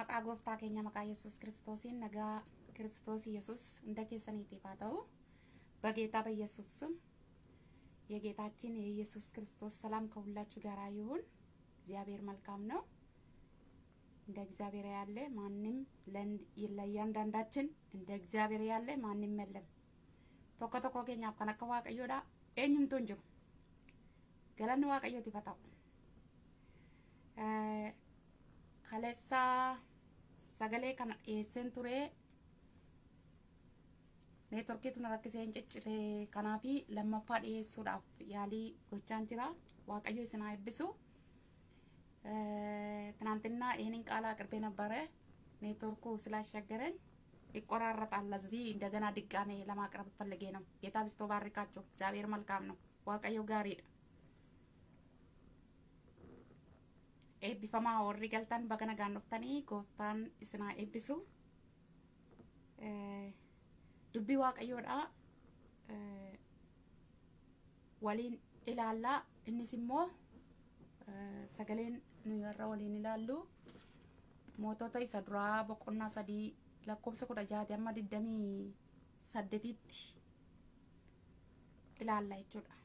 maqaa gooftaa keenya maqaa yesus kiristoosiin nagaa ክርስቶስ ኢየሱስ እንደ ኬሰን የተባለው በጌታ በኢየሱስ ስም የጌታችን የኢየሱስ ክርስቶስ ሰላም ከሁላችሁ ጋር ይሁን። እግዚአብሔር መልካም ነው። እንደ እግዚአብሔር ያለ ማንም ለእያንዳንዳችን እንደ እግዚአብሔር ያለ ማንም የለም። tokko tokko keenyaaf kan akka waaqayyoodha eenyumtu hin jiru. Galanni waaqayyooti fataa'u. Kaleessaa sagalee kana dhiyeesseen ture neetorkii tun rakkisee hin ciccite kanaaf lammaffaa dhiyeessuudhaaf yaalii gochaan jira waaqayyo haa eebbisu ትናንትና ይህንን ቃል አቅርቤ ነበረ ኔትወርኩ ስላሻገረኝ ይቆራረጣል። ለዚህ እንደገና ድጋሜ ለማቅረብ ፈልጌ ነው። ጌታ ብስቶ ባርካቸው። እግዚአብሔር መልካም ነው። ዋቀዮ ጋር ሄደ eebbifamaa warri galtan baga nagaan dhuftanii gooftaan isinaa eebbisu eh, dubbii waaqayyoodha eh, waliin ilaallaa innis immoo eh, sagaleen nuyi irra waliin ilaallu mootota isa duraa boqonnaa sadii lakkoofsa kudha jaati amma digdamii saddeetitti ilaalla jechuudha.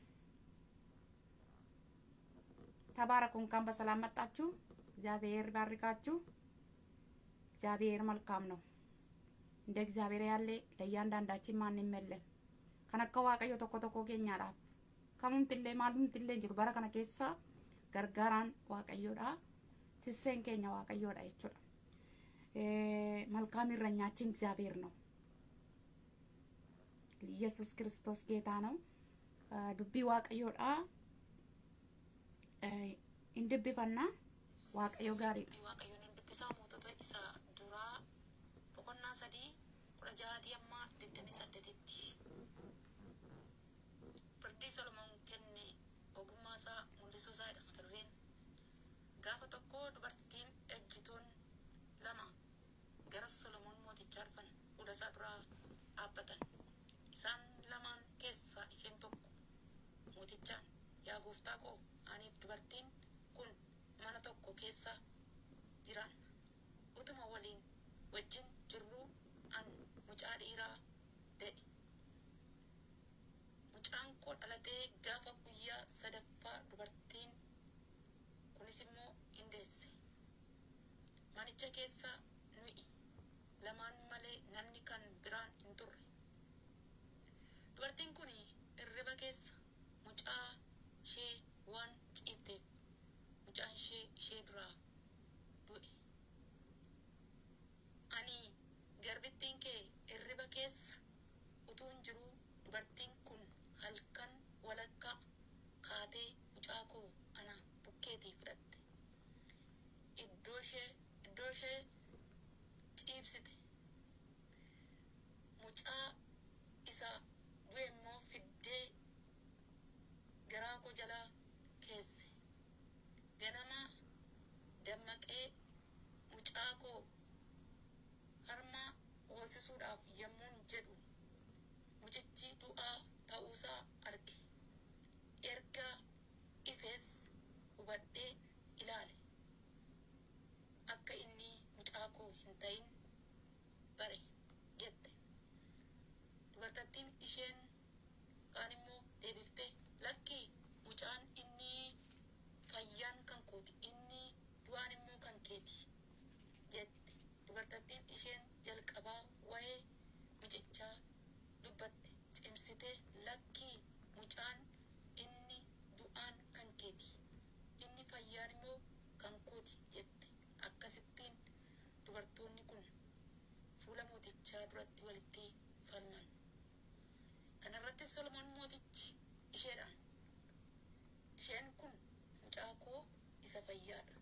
ተባረኩ። እንኳን በሰላም መጣችሁ። እግዚአብሔር ባርካችሁ። እግዚአብሔር መልካም ነው። እንደ እግዚአብሔር ያለ ለእያንዳንዳችን ማንም የለም። ከነከ ዋቀዮ tokko tokko keenyaadhaaf kamumtillee maalumtillee jiru bara kana keessa gargaaraan waaqayyoodha tisseen keenya waaqayyoodha jechuudha መልካም እረኛችን እግዚአብሔር ነው ኢየሱስ ክርስቶስ ጌታ ነው ዱቢ waaqayyoodha Eh, indibbifanna waaqayyo gaariidha. Waaqayyoon muta mootota isa duraa boqonnaa sadii kudha jahaatii amma digdamii saddeetitti. Firdii Solomoon kenne ogummaa isaa mul'isuu isaa dhaqatarreen gaafa tokko dubartiin ejjitoon eh, lama gara Solomoon mootichaa dhufan fuula isaa duraa dhaabbatan. Isaan lamaan keessaa isheen tokko mootichaan yaa gooftaa koo Dubartiin kun mana tokko keessa jiran utuma waliin wajjin jirruu an mucaa dhiiraa ta'e. Mucaan koo dhalatee gaafa guyyaa sadaffaa dubartiin kunis immoo indeesse. Manicha keessa nuyi lamaan malee namni kan biraan hin turre. Dubartiin kun irriba keessa mucaa to irratti walitti falman. Kanarratti Solomoon mootichi isheedhaan isheen kun mucaa koo isa fayyaadha.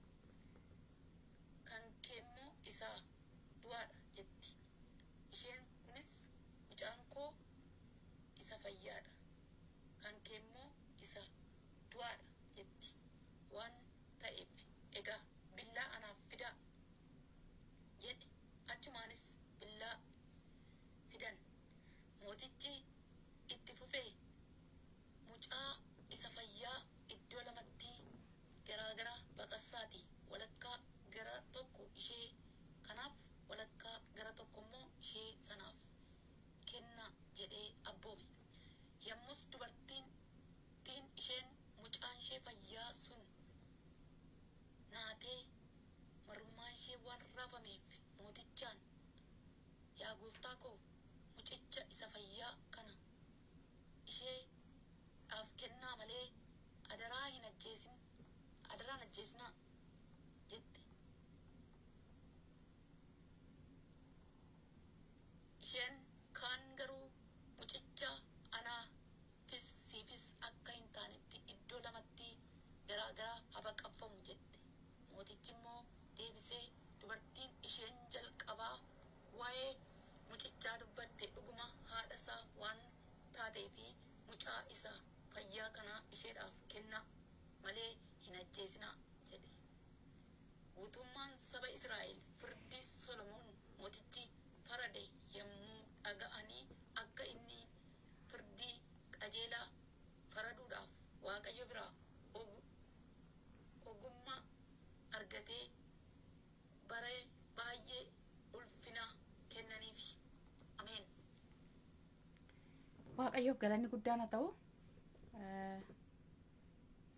waaqayyoof galanni guddaan haa ta'u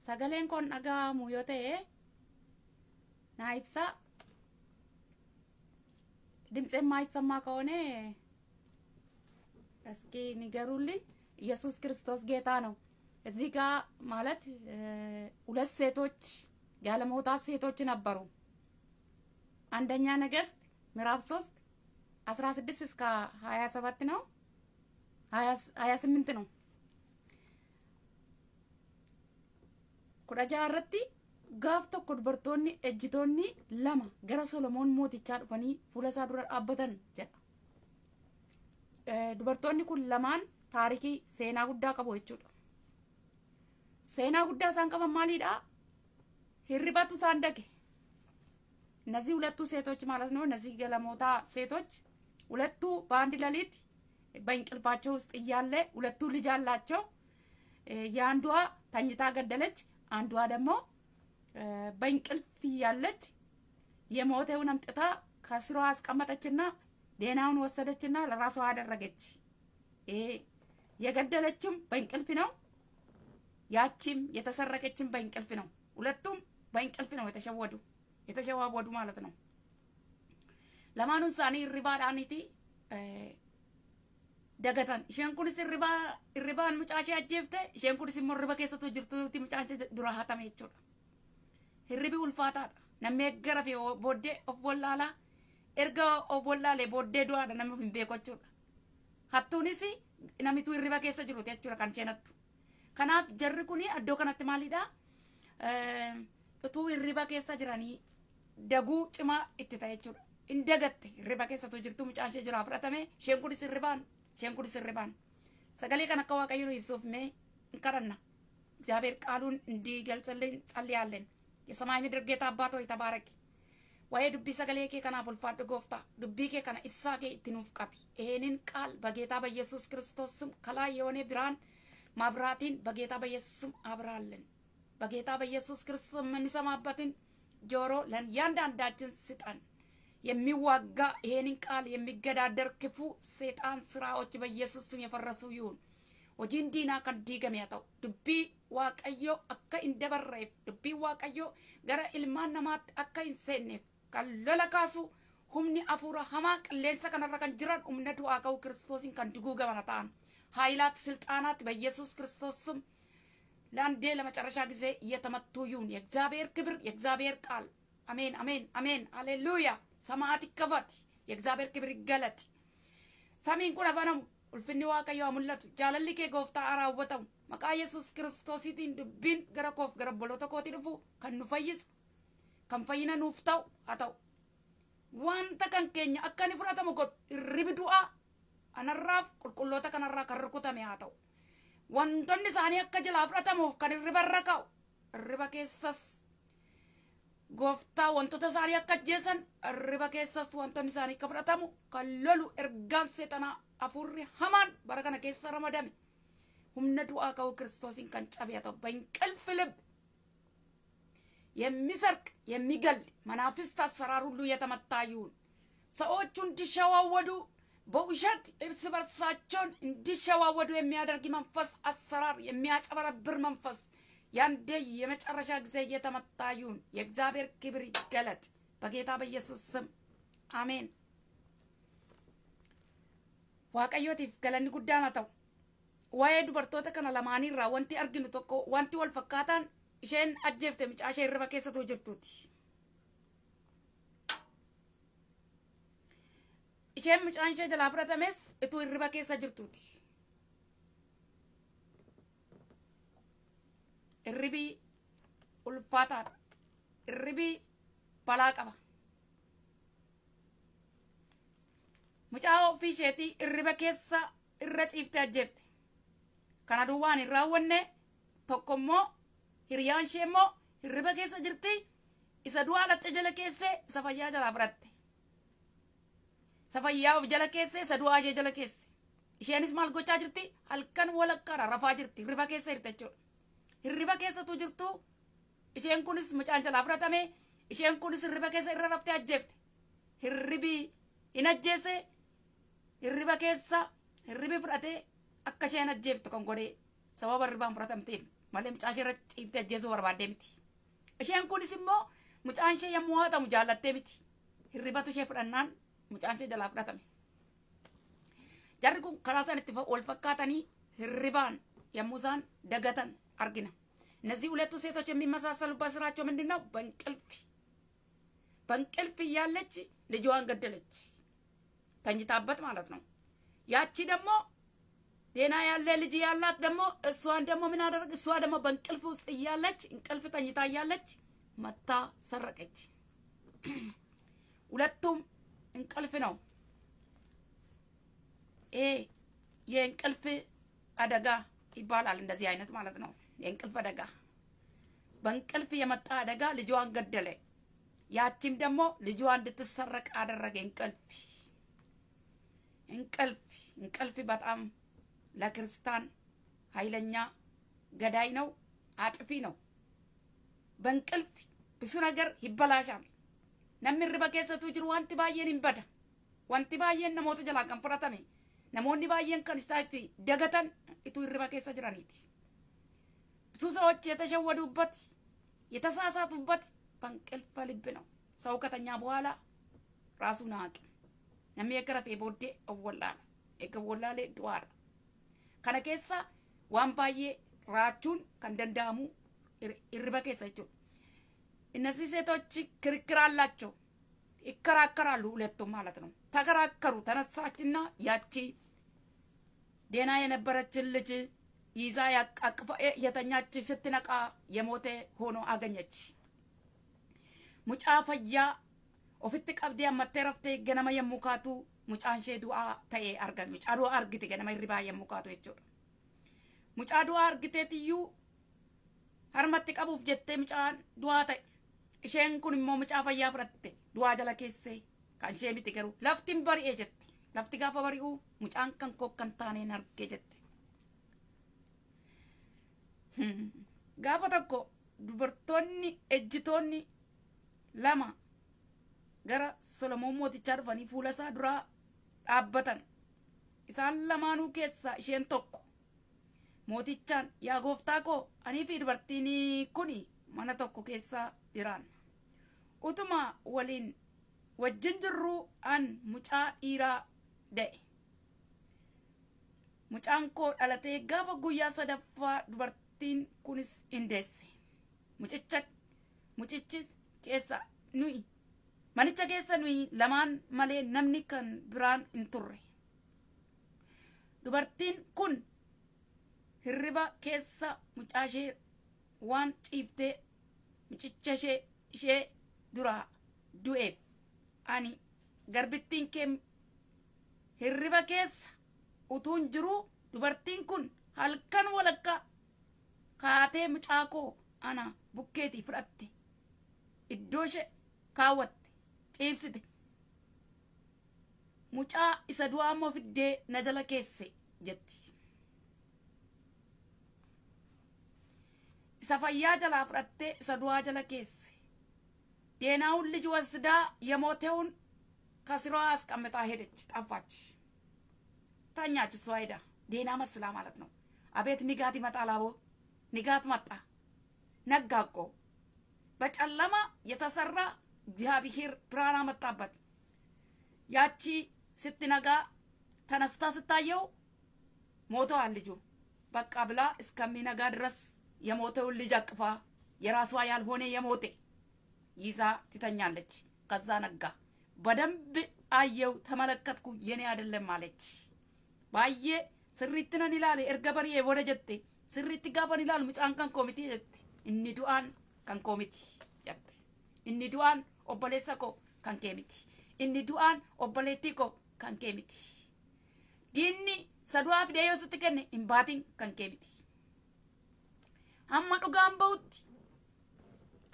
sagaleen kun dhaga'amu yoo ta'e naa ibsa ድምፄ የማይሰማ ከሆነ እስኪ ንገሩልኝ። ኢየሱስ ክርስቶስ ጌታ ነው። እዚህ ጋ ማለት ሁለት ሴቶች ያለመውጣ ሴቶች ነበሩ። አንደኛ ነገስት ምዕራፍ ሶስት አስራ ስድስት እስከ ሀያ ሰባት ነው። ሀያ ስምንት ነው። kudha jaarratti gaaf tokko dubartoonni ejjitoonni lama gara solomoon mootichaa dhufanii fuula isaa dura dhaabbatan jedha. Dubartoonni kun lamaan taarikii seenaa guddaa qabu jechuudha. Seenaa guddaa isaan qaban maalidha? Hirribatu isaan dage. እነዚህ ሁለቱ ሴቶች ማለት ነው። እነዚህ ገለሞታ ሴቶች ሁለቱ በአንድ ሌሊት በእንቅልፋቸው ውስጥ እያለ ሁለቱ ልጅ አላቸው። የአንዷ ተኝታ ገደለች፣ አንዷ ደግሞ በእንቅልፍ እያለች የሞተውን አምጥታ ከስሯ አስቀመጠችና ዴናውን ወሰደችና ለራሷ አደረገች። የገደለችም በእንቅልፍ ነው፣ ያቺም የተሰረቀችም በእንቅልፍ ነው። ሁለቱም በእንቅልፍ ነው የተሸወዱ የተሸዋወዱ ማለት ነው። ለማኑ ዛኔ ሪባዳኒቲ dagatan. Isheen kunis hirribaa hirribaan mucaashee ajjeefte isheen kunis immoo hirriba keessattuu jirtuutti mucaashee dura hatame jechuudha. Hirribi ulfaataadha. Namni eeggara fi booddee of wallaalaa erga of wallaalee booddee du'aadha namni of hin beeku jechuudha. Hattuunis namitu hirriba keessa jiruuti jechuudha kan isheen hattu. Kanaaf jarri kun iddoo kanatti maalidha? Utuu hirriba keessa jiranii daguu cimaa itti ta'e jechuudha. Hin dagatte hirriba keessattuu jirtu mucaan ishee jiraa fudhatame isheen kunis hirribaan isheen kun sirribaan sagalee kan akka waaqayyo nu ibsuuf mee hin kadhanna እግዚአብሔር ቃሉን እንዲገልጽልን ጸልያለን። የሰማይ ምድር ጌታ አባት ሆይ ተባረክ። ወይ ዱቢ ሰገሌ ኬ ከናፍ ኡልፋዱ ጎፍታ ዱቢ ኬ ከነ ኢብሳ ኬ ኢትኑፍ ቀቢ። ይሄንን ቃል በጌታ በኢየሱስ ክርስቶስ ስም ከላይ የሆነ ብርሃን ማብራትን በጌታ በኢየሱስ ስም አብራለን። በጌታ በኢየሱስ ክርስቶስ የምንሰማበትን ጆሮ ለእያንዳንዳችን ስጠን። የሚዋጋ ይሄንን ቃል የሚገዳደር ክፉ ሴጣን ስራዎች በኢየሱስ ስም የፈረሱ ይሁን። hojiin diinaa kan diigame haa ta'u dubbii waaqayyoo akka hin dabarreef dubbii waaqayyoo gara ilmaan namaatti akka hin seenneef kan lola kaasu humni afuura hamaa qilleensa kanarra kan jiran humna du'aa ga'u kiristoosiin kan diguugamana ta'an haayilaat silxaanaatti በኢየሱስ ክርስቶስ ስም ለአንዴ ለመጨረሻ ጊዜ እየተመቱ ይሁን። የእግዚአብሔር ክብር፣ የእግዚአብሔር ሰማዓት ይከፈት፣ የእግዚአብሔር ክብር ይገለጥ። ሰሚን ቁረበነሙ ኡልፍኒ ዋቀዮ ሙለቱ ጃለሊ ኬ ጎፍታ አራወጠሙ መቃ ኢየሱስ ክርስቶሲtiin dubbiin gara koof gara obboloota kooti dhufu kan nu fayyisu kan fayyina nuuf ta'u haa ta'u wanta kan keenya akka inni fudhatamu godhu irribi du'aa anarraaf qulqulloota kanarraa kan rukutame haa ta'u wantoonni isaanii akka jalaa fudhatamuuf kan irribarra ka'u irriba keessas gooftaa wantoota isaanii akka ajjeesan arriba keessas wantoonni isaanii akka fudhatamu kan lolu ergaan seexanaa afurri hamaan bara kana keessa ramadame humna du'aa ka'uu kiristoosiin kan cabe haa ta'u በእንቅልፍ ልብ የሚሰርቅ የሚገል መናፍስት አሰራር ሁሉ የተመታ ይሁን። ሰዎቹ እንዲሸዋወዱ በውሸት እርስ በርሳቸውን እንዲሸዋወዱ የሚያደርግ መንፈስ አሰራር የሚያጨበረብር መንፈስ ያንደ የመጨረሻ ጊዜ እየተመታ የእግዚአብሔር ክብር ይገለጥ በጌታ በኢየሱስ ስም አሜን። ዋቀዮቲፍ ገለኒ ጉዳና ተው ዋዬ ዱበርቶተ ከነ ለማኒራ ወንቲ አርግኑ ቶኮ ወንቲ ወል ፈካታን ሼን አጀፍተ ምጫሼ ርበ ኬሰቶ ጅርቱት ሼን ምጫንሼ ጀላፍረተ እቱ ርበ ኬሰ ጅርቱት irribii ulfaataadha. Irribii balaa qaba. Mucaa ofii isheetii irriba keessa irra ciiftee ajjeefte. Kana duwwaan hin raawwanne tokko immoo hiriyaan ishee immoo hirriba keessa jirti. Isa du'aa dhatte jala keessee isa fayyaa jalaa fudhatte. Isa fayyaa of jala keessee isa du'aa ishee jala keesse. Isheenis maal gochaa jirti? Halkan walakkaadha rafaa jirti. Riba keessa jirti jechuudha. hirriba keessatu jirtu isheen kunis mucaan jalaa fudhatame isheen kunis hirriba keessa irra rafte ajjeefte hirribi in ajjeese hirriba keessa hirribi fudhate akka isheen ajjeefte kan godhe sababa hirribaan fudhatamteef malee mucaa ishee irra ciifte ajjeesuu barbaaddee miti isheen kunis immoo mucaan ishee yommuu haatamu jaallattee miti hirribatu ishee fudhannaan mucaan ishee jalaa fudhatame jarri kun karaa isaan itti wal fakkaatanii hirribaan yommuu isaan dagatan አርግነ እነዚህ ሁለቱ ሴቶች የሚመሳሰሉበት ስራቸው ምንድን ነው? በእንቅልፍ በእንቅልፍ እያለች ልጅዋን ገደለች። ተኝታበት ማለት ነው። ያቺ ደግሞ ጤና ያለ ልጅ ያላት ደግሞ እሷን ደግሞ ምን አደረግ? እሷ ደግሞ በእንቅልፍ ውስጥ እያለች እንቅልፍ ተኝታ እያለች መታ ሰረቀች። ሁለቱም እንቅልፍ ነው። ይሄ የእንቅልፍ አደጋ ይባላል እንደዚህ አይነት ማለት ነው። የእንቅልፍ አደጋ በእንቅልፍ የመጣ አደጋ ልጇን ገደለ። ያቺም ደግሞ ልጇ እንድትሰረቅ አደረገ። እንቅልፍ እንቅልፍ እንቅልፍ በጣም ለክርስቲያን ኃይለኛ ገዳይ ነው፣ አጥፊ ነው። በእንቅልፍ ብዙ ነገር ይበላሻል። ነሚርበ ኬሰቱ ጅሩ ዋንቲ ባየን ይንበደ ዋንቲ ባየን ነሞቱ ጀላ ቀንፍረተሜ ነሞኒ ባየን ከንስታቲ ደገተን ኢቱ ይርበ ኬሰ ጅራኒቲ ብዙ ሰዎች የተሸወዱበት የተሳሳቱበት በእንቅልፈ ልብ ነው። ሰው ከተኛ በኋላ ራሱን አያውቅም። namni eeggarat booddee owwallaadha. Eegga wallaalee du'aadha. Kana keessa waan baay'ee raachuun kan danda'amu hirriba keessa jechuudha. Innasi ሴቶች ክርክር አላቸው። ይከራከራሉ ሁለቱም ማለት ነው። ተከራከሩ። ተነሳችና ያቺ ደህና የነበረችን ልጅ ይዛ ያቀፈ የተኛች ስትነቃ የሞተ ሆኖ አገኘች። ሙጫ ፈያ ኦፊት ቀብዲ አመተ ረፍቴ ገነመ የሙካቱ ሙጫን ዱዓ ተየ አርገን ሙጫ ዱዓ አርግቴ ገነመ የሙካቱ እቾ ሙጫ አርግቴ ትዩ አርመት ቀቡፍ ጀቴ ሙጫን ዱዓ ተየ እሸን ኩን ሞ ሙጫ ፈያ ዱዓ ጀለኬሴ ካንሼ ሚትገሩ ለፍቲም በሪ ኤጀት ለፍቲ ጋፈ በሪኡ ሙጫን ከንኮ ከንታኔ ነርጌ gaafa tokko dubartoonni ejjitoonni lama gara solomoon mootichaa dhufanii fuula isaa duraa dhaabbatan isaan lamaanuu keessaa isheen tokko mootichaan yaa gooftaa koo anii fi dubartiin kun mana tokko keessa jiraan utuma waliin wajjin jirruu an mucaa dhiiraa da'e mucaan koo dhalatee gaafa guyyaa sadaffaa dubartii ittiin kunis indeesse mucicha mucichis keessa nuyi manicha keessa nuyi lamaan malee namni kan biraan hin turre dubartiin kun hirriba keessa mucaashee waan ciiftee mucicha ishee duraa du'eef ani garbittiin kee hirriba keessa utuun jiruu dubartiin kun halkan walakka kaatee mucaa koo ana bukkeetii fudhatte iddoo ishee kaawwatte ciibsite mucaa isa du'aa ammoo fiddee na jala keesse jetti. isa fayyaa jalaa fudhattee isa du'aa jala keesse deenaawun liji wasdaa yemootewun ከስሯ አስቀምጣ ሄደች ጠፋች። ተኛች እሷ ሄዳ ዴና መስላ ማለት ነው። አቤት ንጋት ይመጣል አቦ ንጋት መጣ፣ ነጋ እኮ። በጨለማ የተሰራ እግዚአብሔር ብርሃን አመጣበት። ያቺ ስትነጋ ተነስታ ስታየው ሞተዋል ልጁ በቃ ብላ እስከሚነጋ ድረስ የሞተውን ልጅ አቅፋ የራሷ ያልሆነ የሞቴ ይዛ ትተኛለች። ከዛ ነጋ። በደንብ አየው፣ ተመለከትኩ፣ የኔ አይደለም አለች። ባየ ስሪትነን ይላል ኤርገበርዬ ወደ ጀቴ sirriitti gaafa ilaalu mucaan kan koomitii jette inni du'aan kan koomiti jette inni du'aan obboleessa koo kan kee inni du'aan obboleettii koo kan kee miti diinni sadu'aa fidee yoo sitti kenne hin baatiin kan kee miti hamma dhugaan bahutti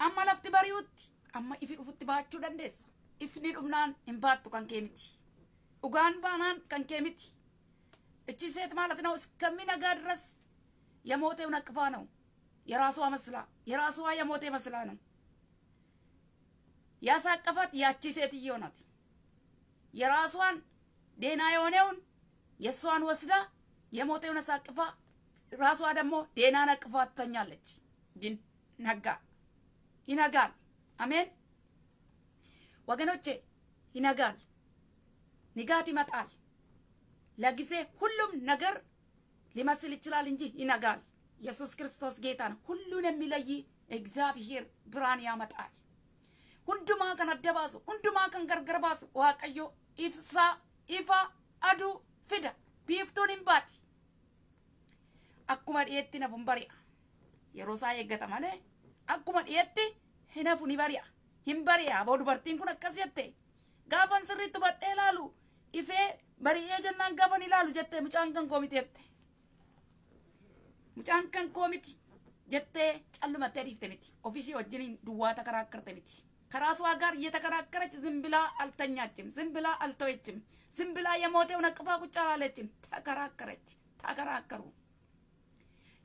amma lafti bari'utti amma ifi dhufutti baachuu dandeessa ifni dhufnaan hin baattu kan kee miti dhugaan baanaan kan kee miti ichi seet maalatina uskamina nagaa የሞቴ ነቅፋ ነው የራሷ መስላ የራሷ የሞቴ መስላ ነው ያሳቀፋት ያቺ ሴትዮ ናት። የራሷን ዴና የሆነውን የእሷን ወስዳ የሞቴውን አሳቅፋ ራሷ ደግሞ ዴና ነቅፋ ትተኛለች። ግን ነጋ ይነጋል። አሜን ወገኖቼ፣ ይነጋል። ንጋት ይመጣል። ለጊዜ ሁሉም ነገር ሊመስል ይችላል እንጂ ይነጋል። ኢየሱስ ክርስቶስ ጌታ ነው። ሁሉን የሚለይ እግዚአብሔር ብርሃን ያመጣል። ሁንዱማ ከን አደባሱ ሁንዱማ ከን ገርገርባሱ ዋቀዮ ኢፍሳ ኢፋ አዱ ፍዳ ቢፍቱን ኢምባቲ አኩማ ዲየቲ ነፉን የሮሳ የገጠ ማለት አኩማ ዲየቲ ሄነፉን ይበሪያ ሂምበሪያ ቦዱ በርቲን ኩን አከሲየቴ ስሪቱ በጤ ኢፌ በሪ ኤጀናን ጋፈን ይላሉ ጀቴ ምጫንከን ኮሚቴቴ mucaan kan koo miti jettee callumattee dhiifte miti ofishii wajjiniin duwwaa takaraakarte miti ከራሷ ጋር እየተከራከረች ዝም ብላ አልተኛችም፣ ዝም ብላ አልተወችም፣ ዝም ብላ የሞቴውን አቅፋ ቁጭ አላለችም። ተከራከረች፣ ተከራከሩ።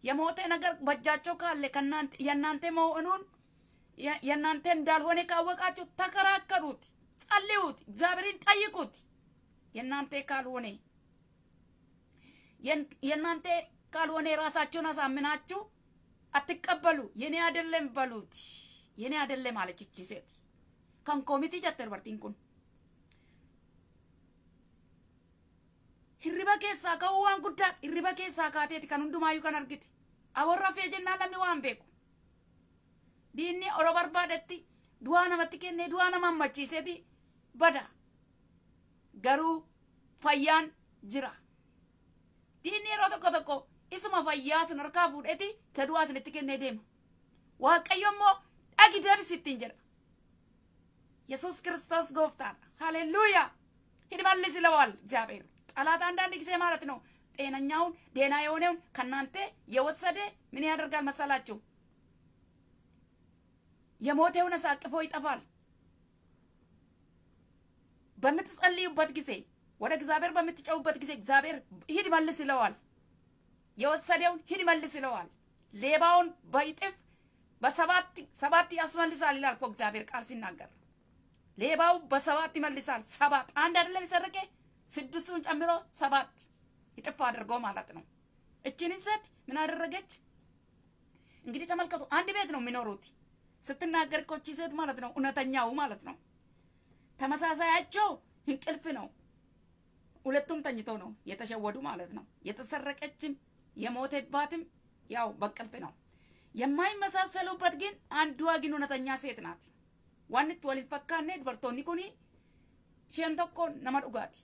የሞተ ነገር በእጃቸው ካለ የእናንተ መሆኑን የእናንተ እንዳልሆነ ካወቃችሁ ተከራከሩት፣ ጸልዩት፣ እግዚአብሔርን ጠይቁት። የእናንተ ካልሆነ የእናንተ ካልሆነ የራሳቸውን አሳምናችሁ አትቀበሉ። የኔ አይደለም በሉት፣ የኔ አይደለም አለች እቺ ሴት። ከንኮሚቲ ጨተር በርቲንኩን ሂሪበ ኬሳ ከውዋን ጉዳ ሂሪበ ኬሳ ካቴት ከን ሁንዱማዩ ከን አርግት አወራ ፌጅና ለምን ዋን ቤቁ ዲኔ ኦሮ በርባደቲ ድዋ ነመት ኬኔ ሴቲ በዳ ገሩ ፈያን ጅራ ዲኔ ሮ ተቆ isuma fayyaa san harkaa fuudheeti isa du'aa sanitti kennee deema waaqayyo immoo dhagi deebisittiin jedha yesuus kiristoos gooftaan haleluuyaa hidmalli sila waal እግዚአብሔር ጠላት አንዳንድ ጊዜ ማለት ነው ጤነኛውን ደህና የሆነውን ከእናንተ የወሰደ ምን ያደርጋል መሰላችሁ የሞተውን አሳቅፎ ይጠፋል በምትጸልዩበት ጊዜ ወደ እግዚአብሔር በምትጨውበት ጊዜ እግዚአብሔር ሂድ መልስ ይለዋል የወሰደውን ሂድ መልስ ይለዋል። ሌባውን በይጥፍ በሰባት ሰባት ያስመልሳል ይላል እኮ እግዚአብሔር ቃል ሲናገር። ሌባው በሰባት ይመልሳል። ሰባት አንድ አይደለም የሰረቀ ስድስቱን ጨምሮ ሰባት ይጥፍ አድርጎ ማለት ነው። እችን ሴት ምን አደረገች? እንግዲህ ተመልከቱ፣ አንድ ቤት ነው የሚኖሩት። ስትናገር እኮ እቺ ሴት ማለት ነው እውነተኛው ማለት ነው። ተመሳሳያቸው እንቅልፍ ነው። ሁለቱም ተኝቶ ነው የተሸወዱ ማለት ነው። የተሰረቀችን የሞተባትም ያው በቅልፍ ነው። የማይመሳሰሉበት ግን አንዷ ግን እውነተኛ ሴት ናት። ዋንት ወሊን ፈካኔ ድበርቶኒ ኩኒ ሽን ቶኮ ነመ ዱጋቲ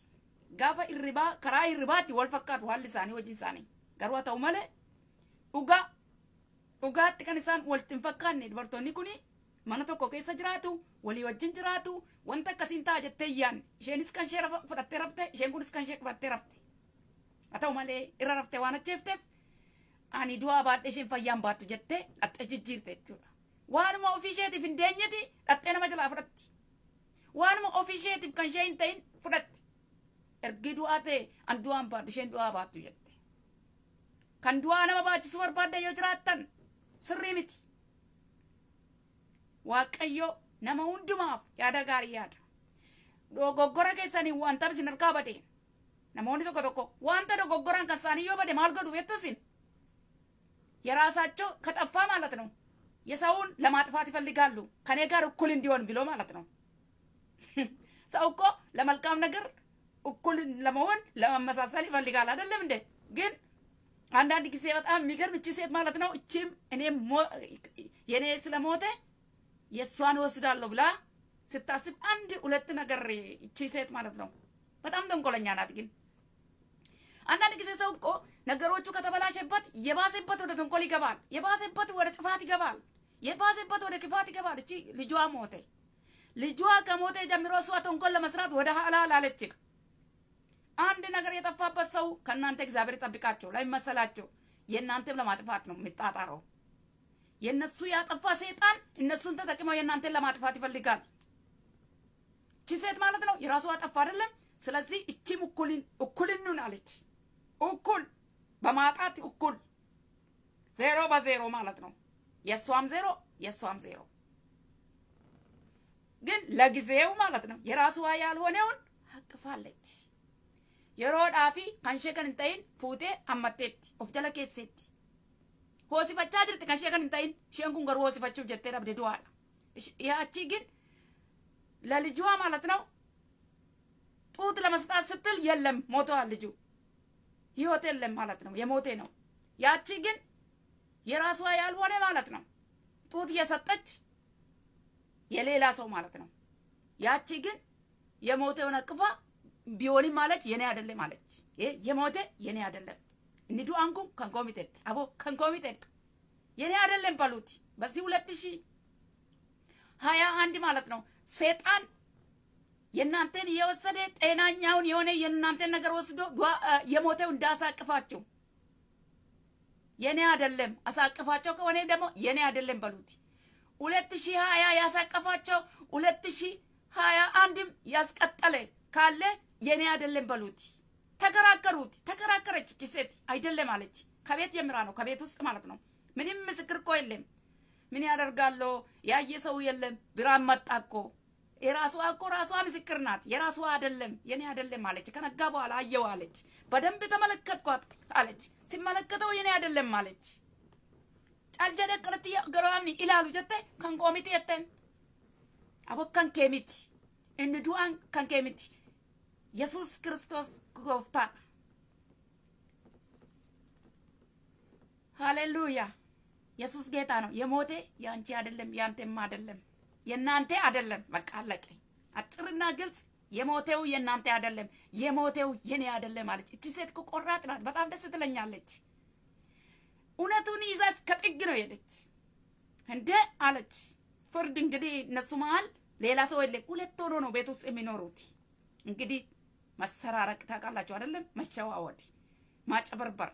ጋፈ ኢርባ ከራ ኢርባቲ ወል ፈካቱ ሀል ሳኒ ወጅ ሳኒ ገሩ ተው መለ ዱጋ ዱጋት ከን ሳን ወልትን ፈካኔ ድበርቶኒ ኩኒ መነ ቶኮ ከይሰ ጅራቱ ወሊ ወጅን ጅራቱ ወንተ ከሲንታ ጀተያን ሽን ስከን ሸረፈ ፈጠተ ረፍተ ጉድ ስከን ሸቅ ፈጠተ haa ta'u malee irra raftee waan acheefteef ani du'aa baadhee isheen fayyaan baattu jettee dhaxxee jijjiirte jechuudha. Waanuma ofii isheetiif hin deenyeeti dhaxxee nama jalaa fudhatti. Waanuma ofii isheetiif kan ishee hin ta'in fudhatti. Ergi du'aa ta'e an du'aan baadhu isheen du'aa baattu jette. Kan du'aa nama baachisu barbaadde yoo jiraattan sirrii miti. Waaqayyo nama hundumaaf yaada gaarii yaada. Dogoggora keessanii waan tabsin harkaa badeen. namoonni tokko tokko wanta dogoggoraan kan isaanii yoo bade maal godhu yettusin የራሳቸው ከጠፋ ማለት ነው የሰውን ለማጥፋት ይፈልጋሉ። ከኔ ጋር እኩል እንዲሆን ብሎ ማለት ነው። ሰው እኮ ለመልካም ነገር እኩል ለመሆን ለመመሳሰል ይፈልጋል አይደለም እንዴ? ግን አንዳንድ ጊዜ በጣም የሚገርም እቺ ሴት ማለት ነው እቺም እኔም የኔ ስለሞተ የእሷን ወስዳለሁ ብላ ስታስብ አንድ ሁለት ነገር እቺ ሴት ማለት ነው በጣም ተንኮለኛ ናት ግን አንዳንድ ጊዜ ሰው እኮ ነገሮቹ ከተበላሸበት የባሰበት ወደ ተንኮል ይገባል። የባሰበት ወደ ጥፋት ይገባል። የባሰበት ወደ ክፋት ይገባል። እቺ ልጇ ሞተ። ልጇ ከሞተ ጀምሮ እሷ ተንኮል ለመስራት ወደ ኋላ አላለች። አንድ ነገር የጠፋበት ሰው ከእናንተ እግዚአብሔር ይጠብቃቸው። መሰላቸው የእናንተም ለማጥፋት ነው የሚጣጣረው። የእነሱ ያጠፋ ሰይጣን እነሱን ተጠቅመው የእናንተን ለማጥፋት ይፈልጋል። እቺ ሴት ማለት ነው የራሷ አጠፋ አይደለም። ስለዚህ እቺም እኩልን እኩልን አለች። እኩል በማጣት እኩል ዜሮ በዜሮ ማለት ነው። የእሷም ዜሮ የእሷም ዜሮ ግን ለጊዜው ማለት ነው የራስዋ ያልሆነውን አቅፋለች። የሮዳፊ ከንሸ ከንንጠይን ፉቴ አመቴት ኦፍ ጀለ ሆሲፈቻ ጅርት ከንሸ ከንንጠይን ሽን ገሩ ሆሲፈችው ጀቴ ደብዴ ያቺ ግን ለልጅዋ ማለት ነው ጡት ለመስጣት ስትል የለም ሞተዋል ልጁ ህይወት የለም ማለት ነው፣ የሞቴ ነው። ያቺ ግን የራሷ ያልሆነ ማለት ነው፣ ጡት እየሰጠች የሌላ ሰው ማለት ነው። ያቺ ግን የሞቴውን አቅፋ ቢሆንም ማለች የኔ አይደለም ማለች የሞቴ የኔ አይደለም እንዲዱ አንኩ ከንኮሚቴ አቦ ከንኮሚቴ የኔ አይደለም በሉት በዚህ ሁለት ሺህ ሀያ አንድ ማለት ነው ሴጣን የእናንተን የወሰደ ጤናኛውን የሆነ የእናንተን ነገር ወስዶ የሞተው እንዳሳቅፋቸው የኔ አይደለም። አሳቅፋቸው ከሆነ ደግሞ የኔ አይደለም በሉት። ሁለት ሺህ ሀያ ያሳቀፋቸው ሁለት ሺህ ሀያ አንድም ያስቀጠለ ካለ የኔ አይደለም በሉት። ተከራከሩት። ተከራከረች እቺ ሴት አይደለም አለች። ከቤት የምራ ነው ከቤት ውስጥ ማለት ነው። ምንም ምስክር እኮ የለም። ምን ያደርጋለሁ? ያየ ሰው የለም። ብራን መጣ እኮ የራሷ እኮ ራሷ ምስክር ናት። የራሷ አይደለም የኔ አይደለም አለች። ከነጋ በኋላ አየው አለች። በደንብ ተመለከትኳት አለች። ሲመለከተው የኔ አይደለም አለች። ጫልጀ ደቅነት ገሮምኒ ኢላሉ ጀተ ከንቆሚት የተን አቦ ከንኬሚት እንዱአን ከንኬሚት ኢየሱስ ክርስቶስ ጎፍታ ሃሌሉያ። ኢየሱስ ጌታ ነው። የሞቴ ያንቺ አይደለም ያንተም አይደለም። የእናንተ አይደለም። በቃ አለቀ። አጭርና ግልጽ የሞቴው የእናንተ አይደለም፣ የሞቴው የኔ አይደለም አለች። እቺ ሴት እኮ ቆራጥ ናት። በጣም ደስ ትለኛለች። እውነቱን ይዛ እስከ ጥግ ነው ሄደች። እንደ አለች ፍርድ እንግዲህ እነሱ መሀል ሌላ ሰው የለም። ሁለት ሆኖ ነው ቤት ውስጥ የሚኖሩት። እንግዲህ መሰራረቅ ታውቃላችሁ አይደለም? መሸዋወድ፣ ማጨበርበር፣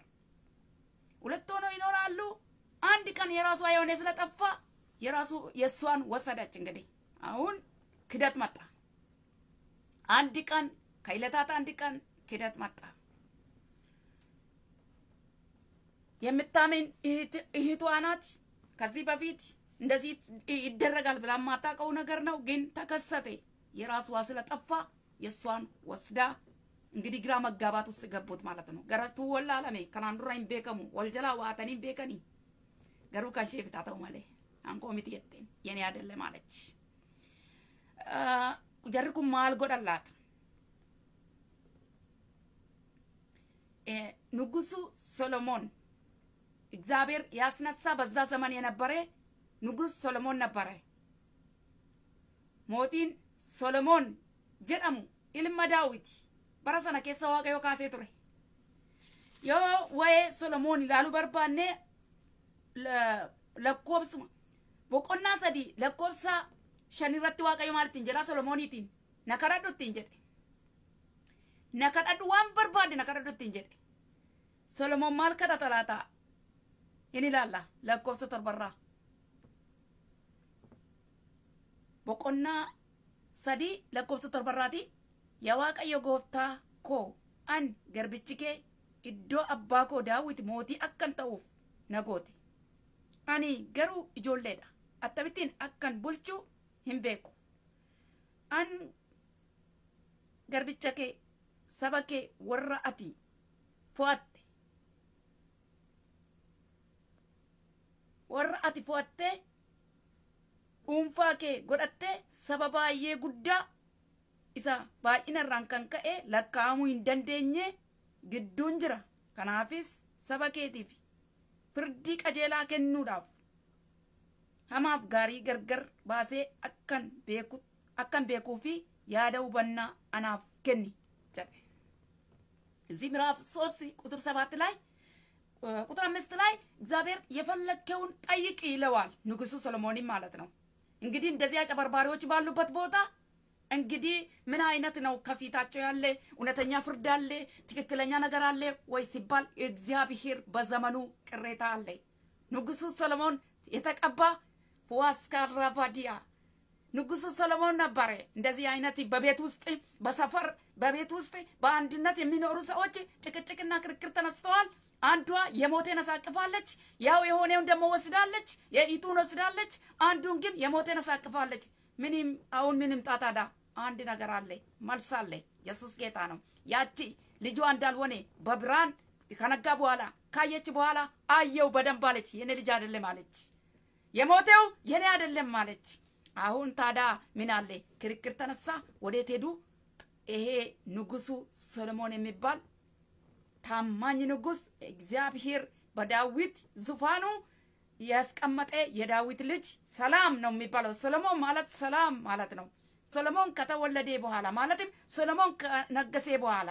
ሁለት ሆኖ ይኖራሉ። አንድ ቀን የራሷ የሆነ ስለጠፋ የራሱ የእሷን ወሰደች። እንግዲህ አሁን ክደት መጣ። አንድ ቀን ከይለታት አንድ ቀን ክደት መጣ። የምታምን እህቷ ናት። ከዚህ በፊት እንደዚህ ይደረጋል ብላ የማታውቀው ነገር ነው፣ ግን ተከሰተ። የራሷ ስለጠፋ የእሷን ወስዳ እንግዲህ ግራ መጋባት ውስጥ ገቡት ማለት ነው። ገረቱ ወላ ወላለሜ ከናንዱራይን ቤከሙ ወልጀላ ዋተኒ ቤከኒ ገሩ ከንሼ ፍታተው ማለት an koomiti jetteen yene yaadelle maalachi. Jarri kun maal godhan laata? ንጉሱ ሶሎሞን እግዚአብሔር ያስነሳ በዛ ዘመን የነበረ ንጉስ ሶሎሞን ነበረ። ሞቲን ሶሎሞን ጀደሙ ኢልማ ዳዊት በረሰነ ኬሰ ዋቀዮ ካሴ ቱሬ yoo waa'ee solomoon ilaaluu barbaanne lakkoobsuma boqonnaa sadii lakkoofsa shan irratti waaqayyo maalittiin jedhaa solomooniitiin na kadhadhu ittiin jedhe na kadhadhu waan barbaade na kadhadhu ittiin jedhe solomoon maal kadhata laataa in ilaalla lakkoofsa torbarraa boqonnaa sadii lakkoofsa torbarraati yaa waaqayyo gooftaa koo an garbichi kee iddoo abbaa koo daawit mootii akkan ta'uuf na goote ani garuu ijoolleedha attabittiin akkan bulchuu hin beeku an garbicha kee saba kee warra ati fo'atte warra ati fo'attee dhuunfaa kee godhattee saba baay'ee guddaa isa baay'inarraan kan ka'e lakkaa'amuu hin dandeenye gidduun jira kanaafis saba keetiif firdii qajeelaa kennuudhaaf hamaaf gaarii gargar baasee akkan beeku akkan beekuu fi yaada hubannaa anaaf kenni jedhe እዚህ ምዕራፍ ሶስት ቁጥር ሰባት ላይ ቁጥር አምስት ላይ እግዚአብሔር የፈለግከውን ጠይቅ ይለዋል ንጉሱ ሰሎሞንም ማለት ነው። እንግዲህ እንደዚህ አጨበርባሪዎች ባሉበት ቦታ እንግዲህ ምን አይነት ነው ከፊታቸው ያለ እውነተኛ ፍርድ አለ ትክክለኛ ነገር አለ ወይ ሲባል እግዚአብሔር በዘመኑ ቅሬታ አለ። ንጉሱ ሰሎሞን የተቀባ ዋስካራቫዲያ ንጉሥ ሰሎሞን ነበረ። እንደዚህ አይነት በቤት ውስጥ በሰፈር በቤት ውስጥ በአንድነት የሚኖሩ ሰዎች ጭቅጭቅና ክርክር ተነስተዋል። አንዷ የሞቴን አሳቅፋለች፣ ያው የሆነውን ደግሞ ወስዳለች፣ የኢቱን ወስዳለች። አንዱን ግን የሞቴን አሳቅፋለች። ምንም አሁን ምንም ጣታዳ አንድ ነገር አለ፣ መልስ አለ። ኢየሱስ ጌታ ነው። ያቺ ልጇ እንዳልሆነ በብርሃን ከነጋ በኋላ ካየች በኋላ አየው በደንብ አለች። የኔ ልጅ አይደለም አለች። የሞተው የኔ አይደለም ማለች አሁን ታዳ ምን አለ? ክርክር ተነሳ። ወዴት ሄዱ? ይሄ ንጉሱ ሰሎሞን የሚባል ታማኝ ንጉስ እግዚአብሔር በዳዊት ዙፋኑ ያስቀመጠ የዳዊት ልጅ ሰላም ነው የሚባለው። ሰሎሞን ማለት ሰላም ማለት ነው። ሰሎሞን ከተወለደ በኋላ ማለትም ሰሎሞን ከነገሰ በኋላ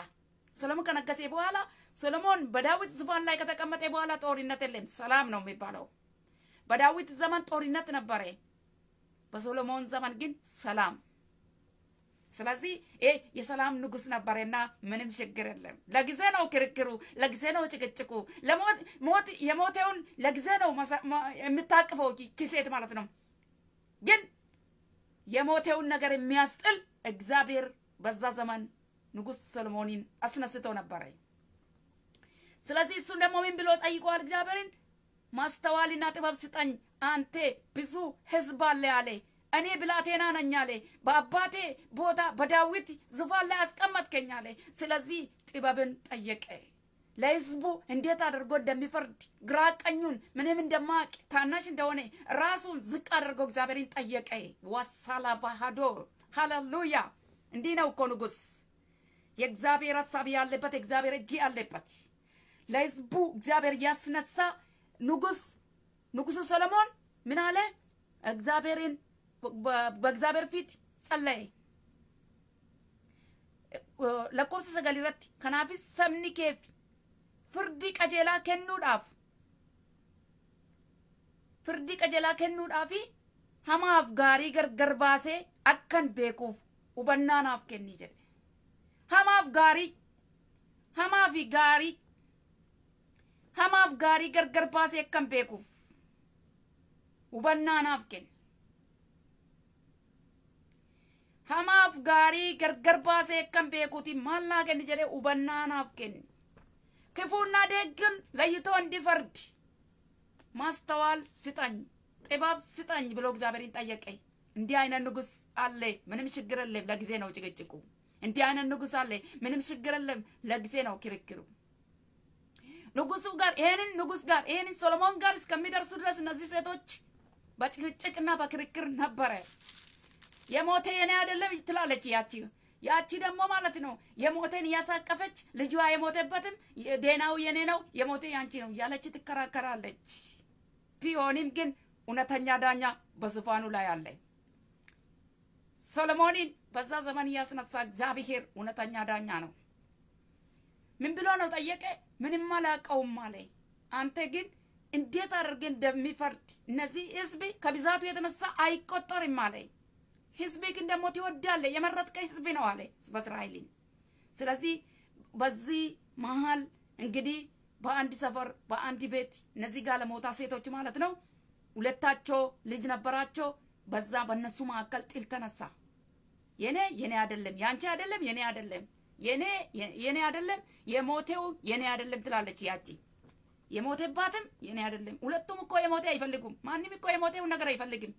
ሰሎሞን ከነገሰ በኋላ ሰሎሞን በዳዊት ዙፋን ላይ ከተቀመጠ በኋላ ጦርነት የለም፣ ሰላም ነው የሚባለው። በዳዊት ዘመን ጦርነት ነበረ፣ በሶሎሞን ዘመን ግን ሰላም። ስለዚህ ይሄ የሰላም ንጉስ ነበረና ምንም ችግር የለም። ለጊዜ ነው ክርክሩ፣ ለጊዜ ነው ጭቅጭቁ፣ ለሞት የሞተውን ለጊዜ ነው የምታቅፈው ይቺ ሴት ማለት ነው። ግን የሞቴውን ነገር የሚያስጥል እግዚአብሔር በዛ ዘመን ንጉስ ሰሎሞንን አስነስቶ ነበረ። ስለዚህ እሱም ደግሞ ምን ብሎ ጠይቀዋል እግዚአብሔርን ማስተዋልና ጥበብ ስጠኝ፣ አንቴ ብዙ ህዝብ አለ አለ። እኔ ብላቴና ነኝ አለ። በአባቴ ቦታ በዳዊት ዙፋን ላይ አስቀመጥከኝ አለ። ስለዚህ ጥበብን ጠየቀ። ለህዝቡ እንዴት አድርጎ እንደሚፈርድ ግራ ቀኙን ምንም እንደማቅ ታናሽ እንደሆነ ራሱን ዝቅ አድርጎ እግዚአብሔርን ጠየቀ። ዋሳላ ባህዶ ሃሌሉያ። እንዲህ ነው እኮ ንጉስ የእግዚአብሔር ሀሳብ ያለበት የእግዚአብሔር እጅ ያለበት ለህዝቡ እግዚአብሔር ያስነሳ ንጉስ ንጉሱ ሰለሞን ምን አለ? እግዚአብሔርን በእግዚአብሔር ፊት ጸለየ። ለኮብሰ ሰገል ይረት ከናፊስ ሰምኒ ኬፍ ፍርዲ ቀጀላ kennuudhaaf ፍርዲ ቀጀላ kennuudhaaf hamaaf gaarii gargar baasee akkan beekuuf hubannaanaaf kenni jedhe hamaaf gaarii hamaaf gaarii hamaaf gaarii gargar baasee akkan beekuuf hubannaa naaf kenna. Hamaaf gaarii gargar baasee akkan beekuuti maal naa kenni jedhee hubannaa hubannaanaaf kenni. Kifuunnaa deeggan layyitoon difardi. ማስተዋል ስጠኝ፣ ጥበብ ስጠኝ ብሎ እግዚአብሔርን ጠየቀኝ። እንዲህ አይነት ንጉስ nugus allee minim shiggirallee ለጊዜ ነው ጭቅጭቁ። እንዲህ አይነት nugus allee minim shiggirallee የለም። ለጊዜ kirikiru. ንጉሱ ጋር ይሄንን ንጉስ ጋር ይሄንን ሶሎሞን ጋር እስከሚደርሱ ድረስ እነዚህ ሴቶች በጭቅጭቅና በክርክር ነበረ። የሞተ የኔ አይደለም ትላለች ያቺ ያቺ ደግሞ ማለት ነው የሞተን እያሳቀፈች ልጇ የሞተበትም ዴናው የኔ ነው የሞተ ያንቺ ነው እያለች ትከራከራለች። ቢሆንም ግን እውነተኛ ዳኛ በዙፋኑ ላይ አለ። ሶሎሞንን በዛ ዘመን እያስነሳ እግዚአብሔር እውነተኛ ዳኛ ነው። ምን ብሎ ነው ጠየቀ? ምንም አላውቀውም አለኝ። አንተ ግን እንዴት አድርገን እንደሚፈርድ እነዚህ ህዝብ ከብዛቱ የተነሳ አይቆጠርም አለኝ። ህዝብ ግን ደግሞ ትወዳለህ፣ የመረጥከ ህዝብ ነው አለ ህዝበ ስለዚህ በዚህ መሀል እንግዲህ በአንድ ሰፈር በአንድ ቤት እነዚህ ጋለሞታ ሴቶች ማለት ነው ሁለታቸው ልጅ ነበራቸው። በዛ በእነሱ መካከል ጥል ተነሳ። የኔ የኔ አይደለም፣ ያንቺ አይደለም፣ የኔ አይደለም፣ የኔ የኔ አይደለም የሞቴው የኔ አይደለም ትላለች ያቺ የሞቴባትም የኔ አይደለም። ሁለቱም እኮ የሞቴ አይፈልጉም። ማንም እኮ የሞቴውን ነገር አይፈልግም።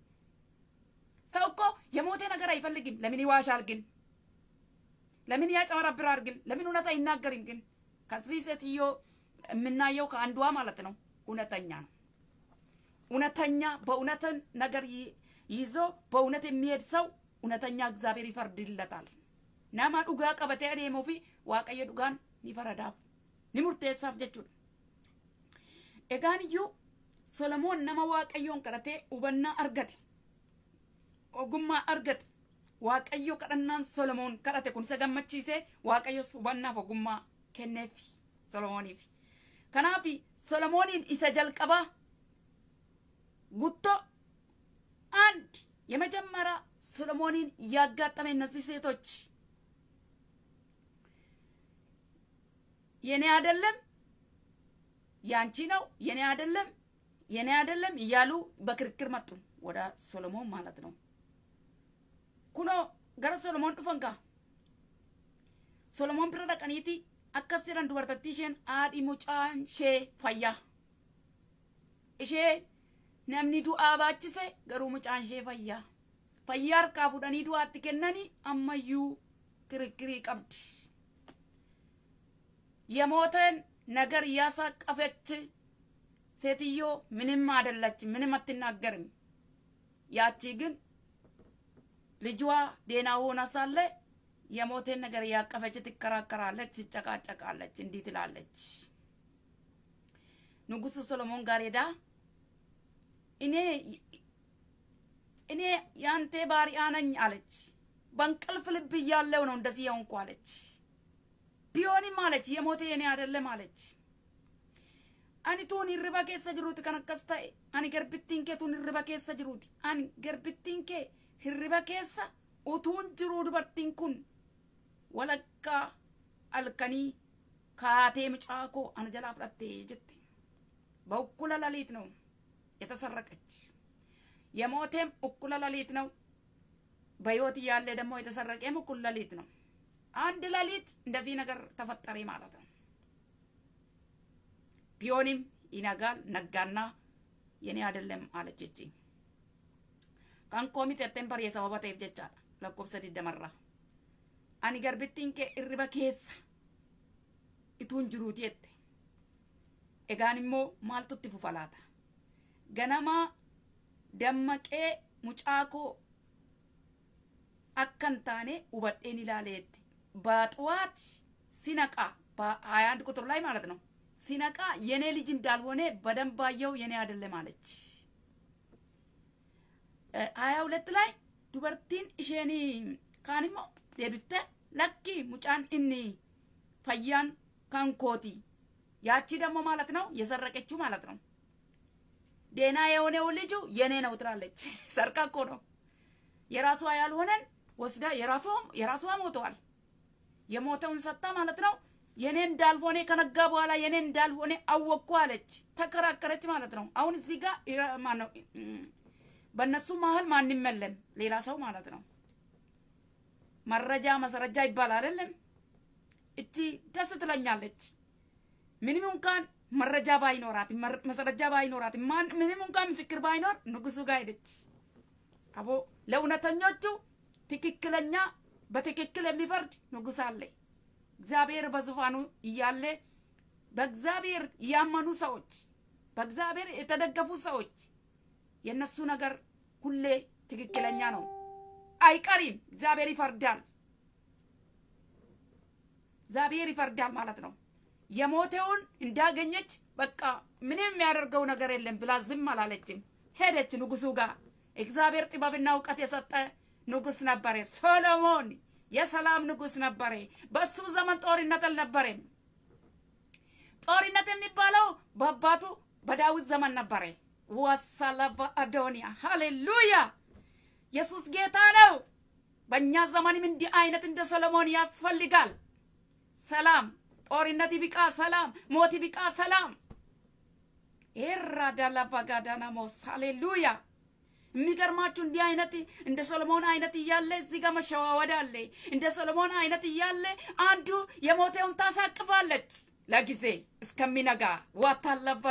ሰው እኮ የሞቴ ነገር አይፈልግም። ለምን ይዋሻል ግን? ለምን ያጨበረብራል ግን? ለምን እውነት አይናገርም ግን? ከዚህ ሴትዮ የምናየው ከአንዷ ማለት ነው እውነተኛ ነው። እውነተኛ በእውነትን ነገር ይዞ በእውነት የሚሄድ ሰው እውነተኛ እግዚአብሔር ይፈርድለታል። ናማ ዱጋ ቀበቴ ዴሞፊ ዋቀየ ዱጋን ni faradaaf ni murteessaaf jechuudha. Egaan iyyuu Solomoon nama Waaqayyoon kadhatee hubannaa argate. Ogummaa argate. Waaqayyo kadhannaan Solomoon kadhate kun isa gammachiisee Waaqayyos hubannaaf ogummaa kenneef Solomooniif. Kanaaf Solomooniin isa jalqabaa guttoo yama jammaraa solomooniin ያጋጠመኝ እነዚህ tochi. የኔ አይደለም ያንቺ ነው፣ የኔ አይደለም የኔ አይደለም እያሉ በክርክር መጡ ወደ ሶሎሞን ማለት ነው። ኩኖ ገረ ሶሎሞን ዱፈንጋ ሶሎሞን ብረ ደቀኒቲ አከስረን ዱበርተቲሽን አዲ ሙጫን ሼ ፈያ እሼ ነምኒ ዱአ ባችሴ ገሩ ሙጫን ሼ ፈያ ፈያር ካፉደኒ ዱአ ትከነኒ አመዩ ክርክሪ ቀብድ የሞተን ነገር እያሳቀፈች ሴትዮ ምንም አደለች፣ ምንም አትናገርም። ያቺ ግን ልጇ ዴና ሆና ሳለ የሞቴን ነገር እያቀፈች ትከራከራለች፣ ትጨቃጨቃለች፣ እንዲህ ትላለች። ንጉሱ ሰሎሞን ጋር ሄዳ እኔ እኔ ያንተ ባሪያ ነኝ አለች። በእንቅልፍ ልብ እያለው ነው እንደዚህ የሆንኩ አለች። ዲዮንም አለች የሞተ የኔ አይደለም አለች። አኒቱን ርባ ኬሰ ጅሩት ከነቀስታ አኒ ገርብቲን ከ ቱን ርባ ኬሰ ጅሩት አኒ ገርብቲን ከ ርባ ኬሰ ኡቱን ጅሩ ዱበርቲን ኩን ወለካ አልከኒ ካቴ ምጫኮ አነ ጀላ ፍራቴ ጅት በእኩለ ለሊት ነው የተሰረቀች። የሞቴም እኩለ ለሊት ነው። በህይወት እያለ ደግሞ የተሰረቀም እኩለ ለሊት ነው። አንድ ሌሊት እንደዚህ ነገር ተፈጠረ ማለት ነው። ቢሆንም ይነጋል። ነጋና የኔ አይደለም አለች እጂ ቀንቆሚ ጤጤንበር የሰበባ ተይፍ ጀቻል ለኮብሰድ ደመራ አኒ ገርብቲን ኬ እርበ ኬሳ ኢቱን ጅሩት የት እጋንሞ ሞ ማልቱት ፉፈላታ ገነማ ደመቄ ሙጫኮ አከንታኔ ታኔ ሁበዴን ilaaleette በጠዋት ሲነቃ በ21 ቁጥር ላይ ማለት ነው ሲነቃ የኔ ልጅ እንዳልሆነ በደንብ አየው፣ የኔ አይደለም አለች። ሀያ ሁለት ላይ ዱበርቲን እሼኒ ካንሞ ዴቢፍተ ለኪ ሙጫን እኒ ፈያን ከንኮቲ ያቺ ደግሞ ማለት ነው የሰረቀችው ማለት ነው። ዴና የሆነው ልጁ የኔ ነው ትላለች። ሰርቃ እኮ ነው የራሷ ያልሆነን ወስዳ የራሷ ሞተዋል። የሞተውን ሰጣ ማለት ነው። የኔ እንዳልሆነ ከነጋ በኋላ የኔ እንዳልሆነ አወቅኩ አለች፣ ተከራከረች ማለት ነው። አሁን እዚህ ጋር ማነው በእነሱ መሀል ማንም የለም ሌላ ሰው ማለት ነው። መረጃ መሰረጃ ይባል አይደለም። እቺ ደስ ትለኛለች። ምንም እንኳን መረጃ ባይኖራት መሰረጃ ባይኖራት ምንም እንኳን ምስክር ባይኖር ንጉሱ ጋር ሄደች። አቦ ለእውነተኞቹ ትክክለኛ በትክክል የሚፈርድ ንጉሥ አለ። እግዚአብሔር በዙፋኑ እያለ በእግዚአብሔር ያመኑ ሰዎች፣ በእግዚአብሔር የተደገፉ ሰዎች የእነሱ ነገር ሁሌ ትክክለኛ ነው፣ አይቀሪም። እግዚአብሔር ይፈርዳል። እግዚአብሔር ይፈርዳል ማለት ነው። የሞተውን እንዳገኘች በቃ ምንም የሚያደርገው ነገር የለም ብላ ዝም አላለችም። ሄደች ንጉሱ ጋር። እግዚአብሔር ጥበብና እውቀት የሰጠ ንጉስ ነበር ሶሎሞን። የሰላም ንጉስ ነበረ። በሱ ዘመን ጦርነት አልነበረም። ጦርነት የሚባለው በአባቱ በዳዊት ዘመን ነበረ። ወሰለበ አዶንያ ሃሌሉያ! ኢየሱስ ጌታ ነው። በእኛ ዘመንም እንዲህ አይነት እንደ ሰሎሞን ያስፈልጋል። ሰላም፣ ጦርነት ይብቃ፣ ሰላም፣ ሞት ይብቃ፣ ሰላም ኤራዳላባጋዳናሞስ ሃሌሉያ! የሚገርማችሁ እንዲህ አይነት እንደ ሶሎሞን አይነት እያለ እዚህ ጋር መሸዋወድ አለ። እንደ ሶሎሞን አይነት እያለ አንዱ የሞተውን ታሳቅፋለች። ለጊዜ እስከሚነጋ ዋታለባ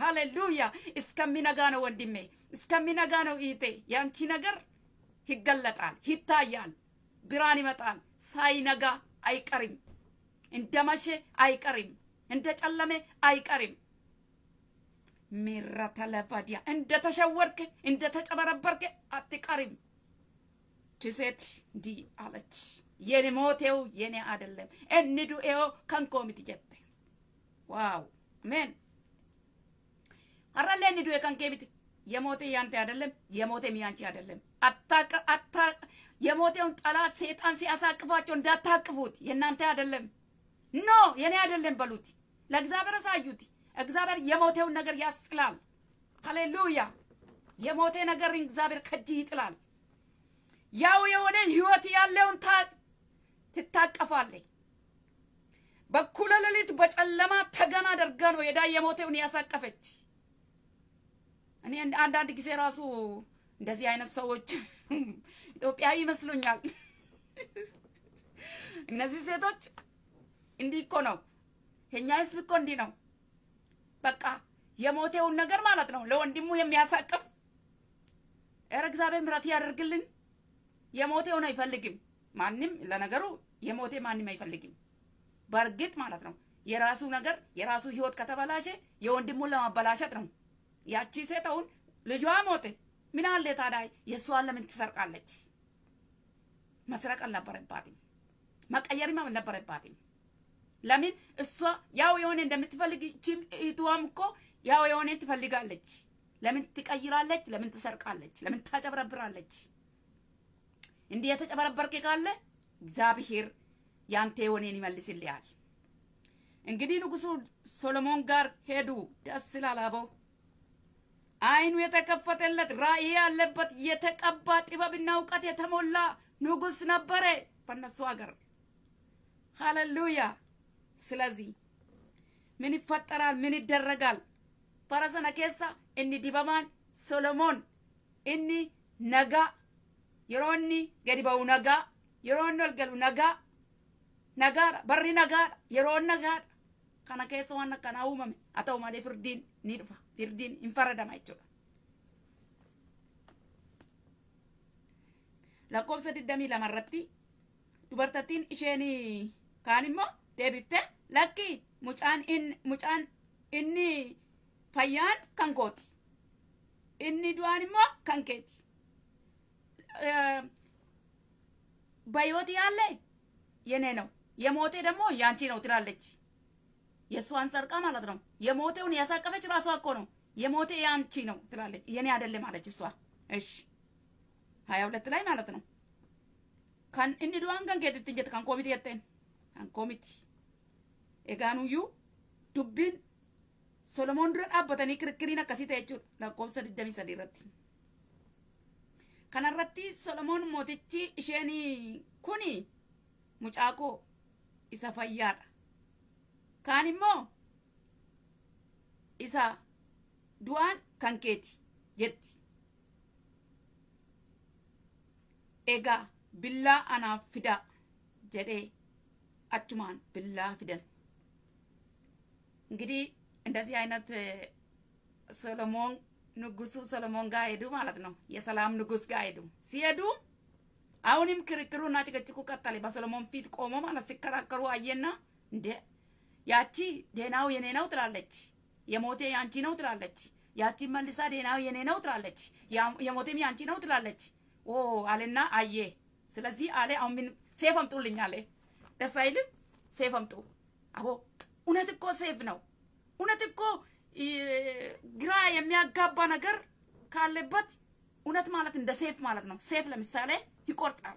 ሃሌሉያ። እስከሚነጋ ነው ወንድሜ፣ እስከሚነጋ ነው ይቴ። ያንቺ ነገር ይገለጣል፣ ይታያል፣ ብርሃን ይመጣል። ሳይነጋ አይቀርም፣ እንደ መሸ አይቀርም፣ እንደ ጨለመ አይቀርም። ሚራተ ሜራተለቫዲያ እንደተሸወርክ እንደተጨበረበርክ አትቀሪም። ቺሴት ዲ አለች የኔ ሞቴው የኔ አይደለም እንዱ እንዱኤዮ ከንኮሚት ጀተ ዋው አሜን አራለ እንዱ ከንኬሚት የሞቴ ያንተ አይደለም የሞቴም ያንቺ አይደለም አታቅ አታ የሞቴውን ጠላት ሰይጣን ሲያሳቅፋቸው እንዳታቅፉት የእናንተ አይደለም ኖ የኔ አይደለም በሉት ለእግዚአብሔር አሳዩት እግዚአብሔር የሞቴውን ነገር ያስጥላል። ሃሌሉያ! የሞቴ ነገር እግዚአብሔር ከጅ ይጥላል። ያው የሆነ ህይወት ያለውን ትታቀፋለች። በኩለ ሌሊት በጨለማ ተገና አድርጋ ነው የዳ የሞቴውን ያሳቀፈች። እኔ አንዳንድ ጊዜ ራሱ እንደዚህ አይነት ሰዎች ኢትዮጵያዊ ይመስሉኛል። እነዚህ ሴቶች እንዲህ እኮ ነው፣ የኛ ህዝብ እኮ እንዲህ ነው። በቃ የሞቴውን ነገር ማለት ነው ለወንድሙ የሚያሳቅፍ ኧረ እግዚአብሔር ምሕረት ያደርግልን። የሞቴውን አይፈልግም ማንም። ለነገሩ የሞቴ ማንም አይፈልግም በእርግጥ ማለት ነው። የራሱ ነገር የራሱ ህይወት ከተበላሸ የወንድሙን ለማበላሸት ነው። ያቺ ሴት አሁን ልጇ ሞቴ ምን አለ ታዲያ የእሷን ለምን ትሰርቃለች? መስረቅ አልነበረባትም። መቀየርም አልነበረባትም። ለምን እሷ ያው የሆነ እንደምትፈልግ እቺም እህትዋም እኮ ያው የሆነ ትፈልጋለች። ለምን ትቀይራለች? ለምን ትሰርቃለች? ለምን ታጨበረብራለች? እንዲህ የተጨበረበርክ ካለ እግዚአብሔር ያንተ የሆነን ይመልስልሃል። እንግዲህ ንጉሱ ሶሎሞን ጋር ሄዱ። ደስ ላላበው አይኑ የተከፈተለት ራእይ ያለበት የተቀባ ጥበብና እውቀት የተሞላ ንጉስ ነበረ በእነሱ ሀገር። ሃሌሉያ ስለዚህ ምን ይፈጠራል? ምን fara sana keessa inni dibamaan ሶሎሞን inni nagaa yeroo gadi ba'u nagaa yeroonni inni ol galu nagaa nagaadha barri nagaadha yeroon nagaadha kana keessa waan akkanaa uumame haa ta'u malee firdiin ni dhufa firdiin hin faradama jechuudha. lakkoofsa 22 irratti dubartattiin isheen kaan immoo deebifte lakki mucaan inni mucaan inni fayyaan kan kooti inni du'aan immoo kan keeti bayooti yaalle የኔ ነው የሞቴ ደግሞ ያንቺ ነው ትላለች። የእሷን ሰርቃ ማለት ነው። የሞቴውን ያሳቀፈች ራሷ እኮ ነው። የሞቴ ያንቺ ነው ትላለች። የኔ አይደለም አለች እሷ። እሺ ሀያ ሁለት ላይ ማለት ነው ከን እንድዋን ከን ኬትት እንጀት ከን ኮሚቴ የጤን ከን ኮሚቴ eegaanuyyuu dubbiin Solomoon dura dhaabbatanii kirkiriin akkasii ta'e jechuudha lakkoofsa 23 irratti. Kanarratti Solomoon mootichi isheen kun mucaa koo isa fayyaadha. Kaan immoo isa du'aan kan keeti jetti. Egaa billaa anaaf fidaa jedhee achumaan billaa fidan. እንግዲህ እንደዚህ አይነት ሰሎሞን ንጉሱ ሰሎሞን ጋር ሄዱ ማለት ነው። የሰላም ንጉስ ጋር ሄዱ። ሲሄዱ አሁንም ክርክሩ እና ጭቅጭቁ ቀጠለ። በሰሎሞን ፊት ቆሞ ማለት ሲከራከሩ አየና እንደ ያቺ ዴናው የኔ ነው ትላለች፣ የሞቴ ያንቺ ነው ትላለች። ያቺ መልሳ ዴናው የኔ ነው ትላለች፣ የሞቴም ያንቺ ነው ትላለች። ኦ አለና አየ። ስለዚህ አለ አሁን ምን ሴፍ አምጡልኝ አለ። ደስ አይልም? ሴፍ አምጡ አቦ እውነት እኮ ሴፍ ነው። እውነት እኮ ግራ የሚያጋባ ነገር ካለበት እውነት ማለት እንደ ሴፍ ማለት ነው። ሴፍ ለምሳሌ ይቆርጣል።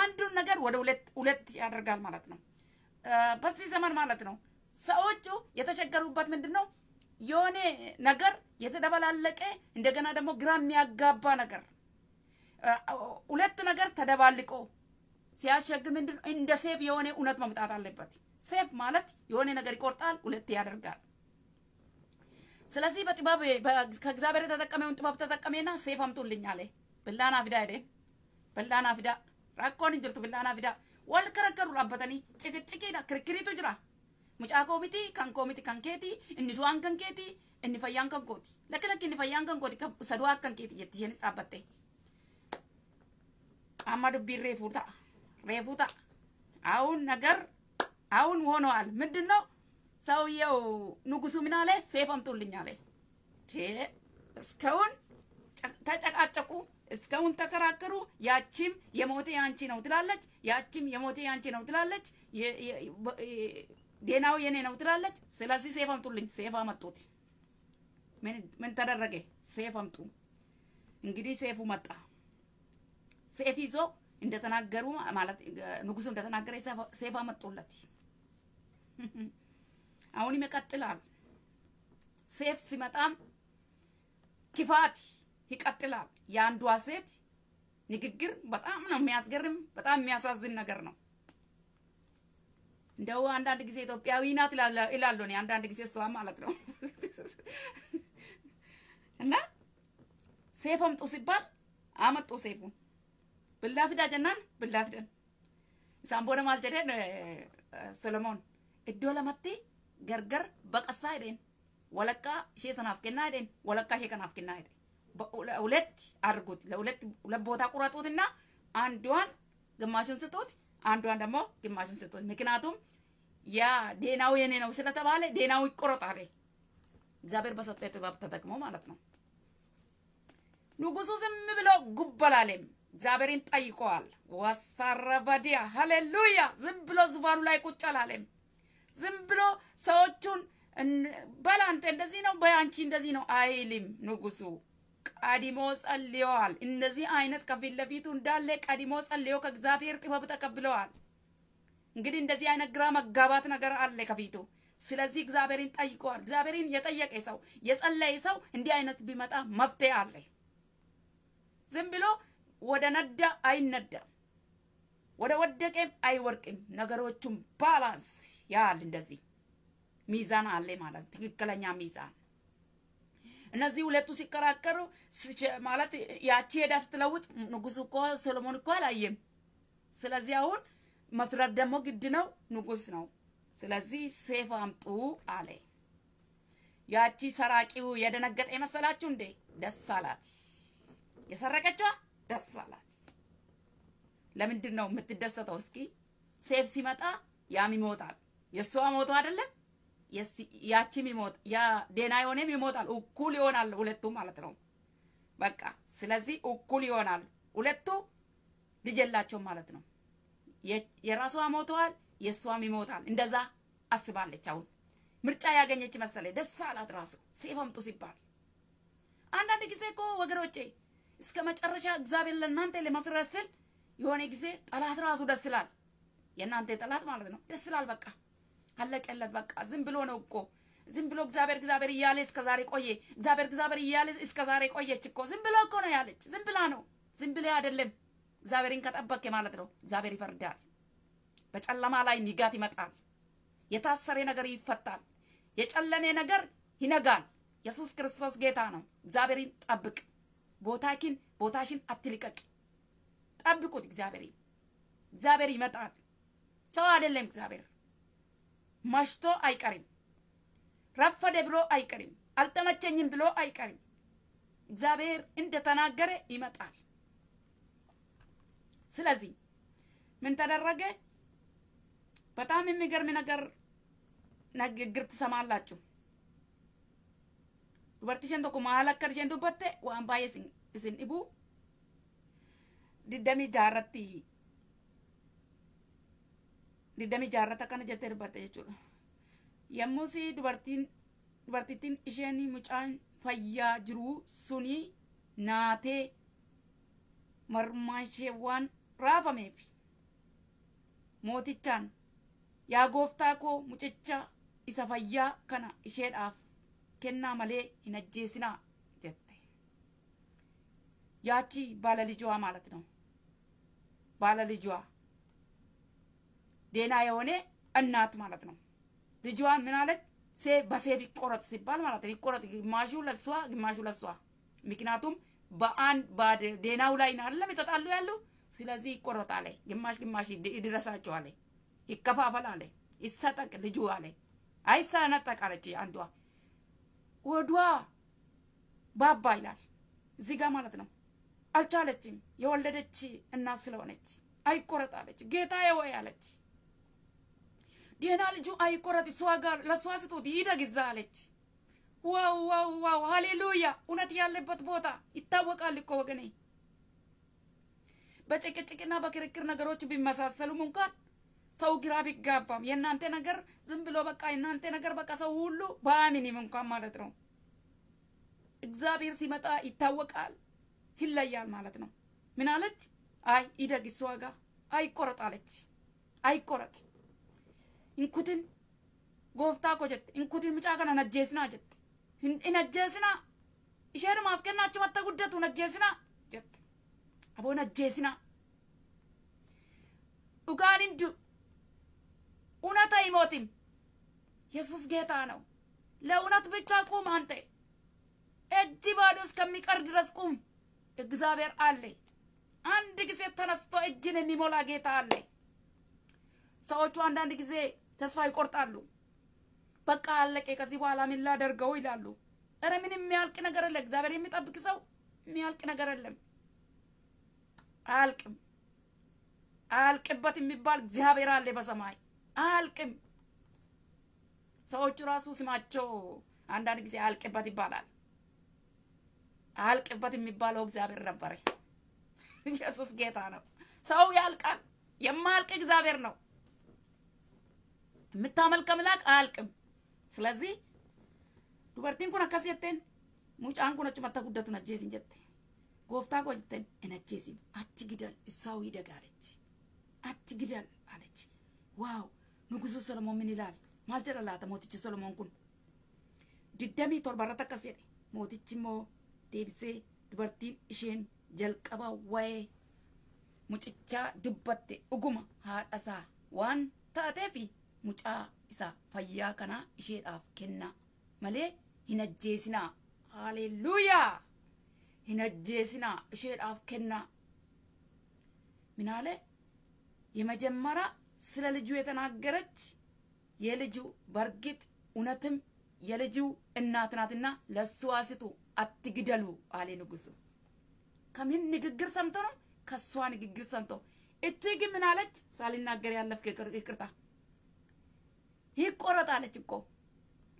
አንዱን ነገር ወደ ሁለት ሁለት ያደርጋል ማለት ነው። በዚህ ዘመን ማለት ነው ሰዎቹ የተቸገሩበት ምንድን ነው? የሆነ ነገር የተደበላለቀ እንደገና ደግሞ ግራ የሚያጋባ ነገር ሁለት ነገር ተደባልቆ ሲያስቸግር ምንድን እንደ ሴፍ የሆነ እውነት መምጣት አለበት። ሴፍ ማለት የሆነ ነገር ይቆርጣል፣ ሁለት ያደርጋል። ስለዚህ በጥበብ ከእግዚአብሔር የተጠቀመውን ጥበብ ተጠቀሜና ሴፍ አምጡልኝ አለ። ብላና ፊዳ ሄደ። ብላና ፊዳ ራኮን እንጅርቱ ብላና ፊዳ ወል ከረከሩ ራበተኒ ጭቅጭቂዳ ክርክሪቱ ጅራ ሙጫ ኮሚቲ ከን ኮሚቲ ከን ኬቲ እኒ ዱዋን ለክለክ እኒ ፈያን ሰዱዋ ከን ኬቲ የትሽንስ ጣበቴ አማ ዱቢ ሬፉታ ሬፉታ አሁን ነገር አሁን ሆነዋል። ምንድን ነው ሰውየው ንጉሱ ምን አለ? ሴፍ አምጡልኝ አለ። እስከውን ተጨቃጨቁ፣ እስከውን ተከራከሩ። ያቺም የሞቴ ያንቺ ነው ትላለች፣ ያቺም የሞቴ ያንቺ ነው ትላለች፣ ዴናው የኔ ነው ትላለች። ስለዚህ ሴፍ አምጡልኝ። ሴፍ አመጡት። ምን ተደረገ? ሴፍ አምጡ። እንግዲህ ሴፉ መጣ። ሴፍ ይዞ እንደተናገሩ ማለት ንጉሱ እንደተናገረ ሴፍ አመጡለት። አሁንም ይቀጥላል። ሴፍ ሲመጣም ክፋት ይቀጥላል። የአንዷ ሴት ንግግር በጣም ነው የሚያስገርም፣ በጣም የሚያሳዝን ነገር ነው። እንደው አንዳንድ ጊዜ ኢትዮጵያዊ ናት ይላሉ። እኔ አንዳንድ ጊዜ እሷ ማለት ነው እና ሴፍ አምጡ ሲባል አመጡ ሴፉን ብላፍዳ ጀናን ብላፍደን ሳምቦነ ደማል ጀደን iddoo lamatti gargar baqassaa jedheen walakkaa ishee sanaaf kennaa jedheen walakkaa ishee kanaaf kennaa jedheen ሁለት አድርጉት ለሁለት ሁለት ቦታ ቁረጡትና አንዷን ግማሹን ስጡት፣ አንዷን ደግሞ ግማሹን ስጡት። ምክንያቱም ያ ዴናው የኔ ነው ስለተባለ ዴናው ይቆረጣል። እግዚአብሔር በሰጠ ጥበብ ተጠቅሞ ማለት ነው። ንጉሱ ዝም ብሎ ጉበላሌም እግዚአብሔርን ጠይቀዋል። ወሳረበዲያ ሃሌሉያ። ዝም ብሎ ዙፋኑ ላይ ቁጭ አላለም። ዝም ብሎ ሰዎቹን በል እንደዚህ ነው፣ በያንቺ እንደዚህ ነው አይልም ንጉሱ። ቀድሞ ጸልየዋል። እነዚህ አይነት ከፊት ለፊቱ እንዳለ ቀድሞ ጸልዮ ከእግዚአብሔር ጥበብ ተቀብለዋል። እንግዲህ እንደዚህ አይነት ግራ መጋባት ነገር አለ ከፊቱ። ስለዚህ እግዚአብሔርን ጠይቀዋል። እግዚአብሔርን የጠየቀ ሰው የጸለየ ሰው እንዲህ አይነት ቢመጣ መፍትሄ አለ። ዝም ብሎ ወደ ነዳ አይነዳም። ወደ ወደቀም አይወርቅም። ነገሮቹን ባላንስ ያል እንደዚህ ሚዛን አለ ማለት ትክክለኛ ሚዛን። እነዚህ ሁለቱ ሲከራከሩ ማለት ያቺ ሄዳ ስትለውጥ ንጉሱ እኮ ሶሎሞን እኮ አላየም። ስለዚህ አሁን መፍረድ ደግሞ ግድ ነው፣ ንጉስ ነው። ስለዚህ ሴፍ አምጡ አለ። ያቺ ሰራቂው የደነገጠ የመሰላችሁ እንዴ? ደስ አላት። የሰረቀችዋ ደስ አላት። ለምንድን ነው የምትደሰተው? እስኪ ሴፍ ሲመጣ ያም ይሞታል። የእሷ ሞቶ አይደለም ያቺም ይሞት ዴና የሆነም ይሞታል። እኩል ይሆናል ሁለቱ ማለት ነው። በቃ ስለዚህ እኩል ይሆናል ሁለቱ ልጅ ማለት ነው። የራሷ ሞተዋል፣ የእሷም ይሞታል። እንደዛ አስባለች። አሁን ምርጫ ያገኘች መሰለ ደስ አላት ራሱ ሴፍ አምጡ ሲባል። አንዳንድ ጊዜ እኮ ወገኖቼ እስከ መጨረሻ እግዚአብሔር ለእናንተ ለመፍረስን የሆነ ጊዜ ጠላት ራሱ ደስ ይላል። የእናንተ ጠላት ማለት ነው። ደስ ይላል። በቃ አለቀለት። በቃ ዝም ብሎ ነው እኮ ዝም ብሎ እግዚአብሔር እግዚአብሔር እያለ እስከዛሬ ቆየ። እግዚአብሔር እግዚአብሔር እያለ እስከ ዛሬ ቆየች እኮ። ዝም ብሎ እኮ ነው ያለች። ዝም ብላ ነው። ዝም ብላ አይደለም። እግዚአብሔርን ከጠበቅ ማለት ነው። እግዚአብሔር ይፈርዳል። በጨለማ ላይ ንጋት ይመጣል። የታሰረ ነገር ይፈታል። የጨለመ ነገር ይነጋል። ኢየሱስ ክርስቶስ ጌታ ነው። እግዚአብሔርን ጠብቅ። ቦታኪን ቦታሽን አትልቀቅ። ጠብቁት። እግዚአብሔር እግዚአብሔር ይመጣል። ሰው አይደለም እግዚአብሔር። መሽቶ አይቀርም። ረፈደ ብሎ አይቀርም። አልተመቸኝም ብሎ አይቀርም። እግዚአብሔር እንደተናገረ ይመጣል። ስለዚህ ምን ተደረገ? በጣም የሚገርም ነገር ንግግር ትሰማላችሁ። ዱበርቲሽን ቶኮ ማል ዱበቴ ዋን ስን ኢቡ digdamii jaarratti digdamii jaarratti akkana jettee dubbate jechuudha. Yommus dubartiin dubartittiin isheen mucaan fayyaa jiru suni naatee marmaa ishee waan raafameef mootichaan yaa gooftaa koo mucicha isa fayyaa kana isheedhaaf kennaa malee hin ajjeesinaa jette. Yaachi baala lijoo maalati dhamu. ባለልጇ ዴና የሆነ እናት ማለት ነው። ልጇን ምን አለች? በሴፍ ይቆረጥ ሲባል ማለት ነው። ይቆረጥ ግማሹ ለሷ፣ ግማሹ ለሷ። ምክንያቱም በአንድ ዴናው ላይ አይደለም የተጣሉ ያሉ። ስለዚህ ይቆረጥ አለ። ግማሽ ግማሽ ይድረሳቸው አለ። ይከፋፈል አለ። ይሰጠቅ ልጁ አለ። አይሰነጠቅ አለች አንዷ። ወዷ ባባ ይላል እዚህ ጋር ማለት ነው። አልቻለችም። የወለደች እናት ስለሆነች አይቆረጥ አለች። ጌታዬ ወይ አለች። ደህና ልጁ አይቆረጥ እሷ ጋር ለእሷ ስጡት ይደግ እዛ አለች። ዋው ዋው ዋው! ሃሌሉያ! እውነት ያለበት ቦታ ይታወቃል እኮ ወገኔ። በጭቅጭቅና በክርክር ነገሮች ቢመሳሰሉም እንኳን ሰው ግራ ቢጋባም የእናንተ ነገር ዝም ብሎ በቃ የእናንተ ነገር በቃ ሰው ሁሉ በአሚኒም እንኳን ማለት ነው እግዚአብሔር ሲመጣ ይታወቃል። ይለያል ማለት ነው። ምን አለች? አይ ይደግ እሱ ዋጋ አይቆረጥ አለች። አይቆረጥ እንኩትን ጎፍታ ኮ ጀት እንኩትን ምጫ ከነ ነጀስና ጀት ነጀስና ይሸር ማፍቀናቸው መተ ነጀስና ጀት አቦ ነጀስና ኡጋን እንዱ እውነት አይሞትም። ኢየሱስ ጌታ ነው። ለእውነት ብቻ ቁም አንተ እጅ ባዶ እስከሚቀር ድረስ ቁም። እግዚአብሔር አለ አንድ ጊዜ ተነስቶ እጅን የሚሞላ ጌታ አለ። ሰዎቹ አንዳንድ ጊዜ ተስፋ ይቆርጣሉ። በቃ አለቀ፣ ከዚህ በኋላ ምን ላደርገው ይላሉ። እረ ምን የሚያልቅ ነገር የለ። እግዚአብሔር የሚጠብቅ ሰው የሚያልቅ ነገር የለም። አያልቅም። አያልቅበት የሚባል እግዚአብሔር አለ በሰማይ አያልቅም። ሰዎቹ ራሱ ስማቸው አንዳንድ ጊዜ አያልቅበት ይባላል። አልቅበት የሚባለው እግዚአብሔር ነበር። ኢየሱስ ጌታ ነው። ሰው ያልቃል፣ የማያልቅ እግዚአብሔር ነው። የምታመልክ አምላክ አያልቅም። ስለዚህ ዱበርቲን ኩን አካስ jetteen mucaan kun achuma akka guddatu na ajjeesin jette gooftaa koo jetteen hin ajjeesin achi gidan isaawu hidaga alech achi gidan alech waaw nugusu solomoon min ilaal maal jedha laata mootichi solomoon kun digdamii torba irratti akkas jedhe mootichi immoo deebisee dubartiin isheen jalqaba waa'ee mucichaa dubbatte dhuguma haadha isaa waan taatee fi mucaa isa fayyaa kanaa isheedhaaf kenna malee hin ajjeesinaa haleluuyaa hin ajjeesinaa isheedhaaf kenna ምናለ የመጀመሪያ ስለ ልጁ የተናገረች የልጁ በርግጥ እውነትም የልጁ እናት ናትና ለእሷ ስጡ አትግደሉ አለ ንጉሱ። ከምን ንግግር ሰምቶ ነው? ከሷ ንግግር ሰምቶ እጅግ ምን አለች? ሳልናገር ያለፍክ ይቅርታ ይቆረጥ አለች እኮ።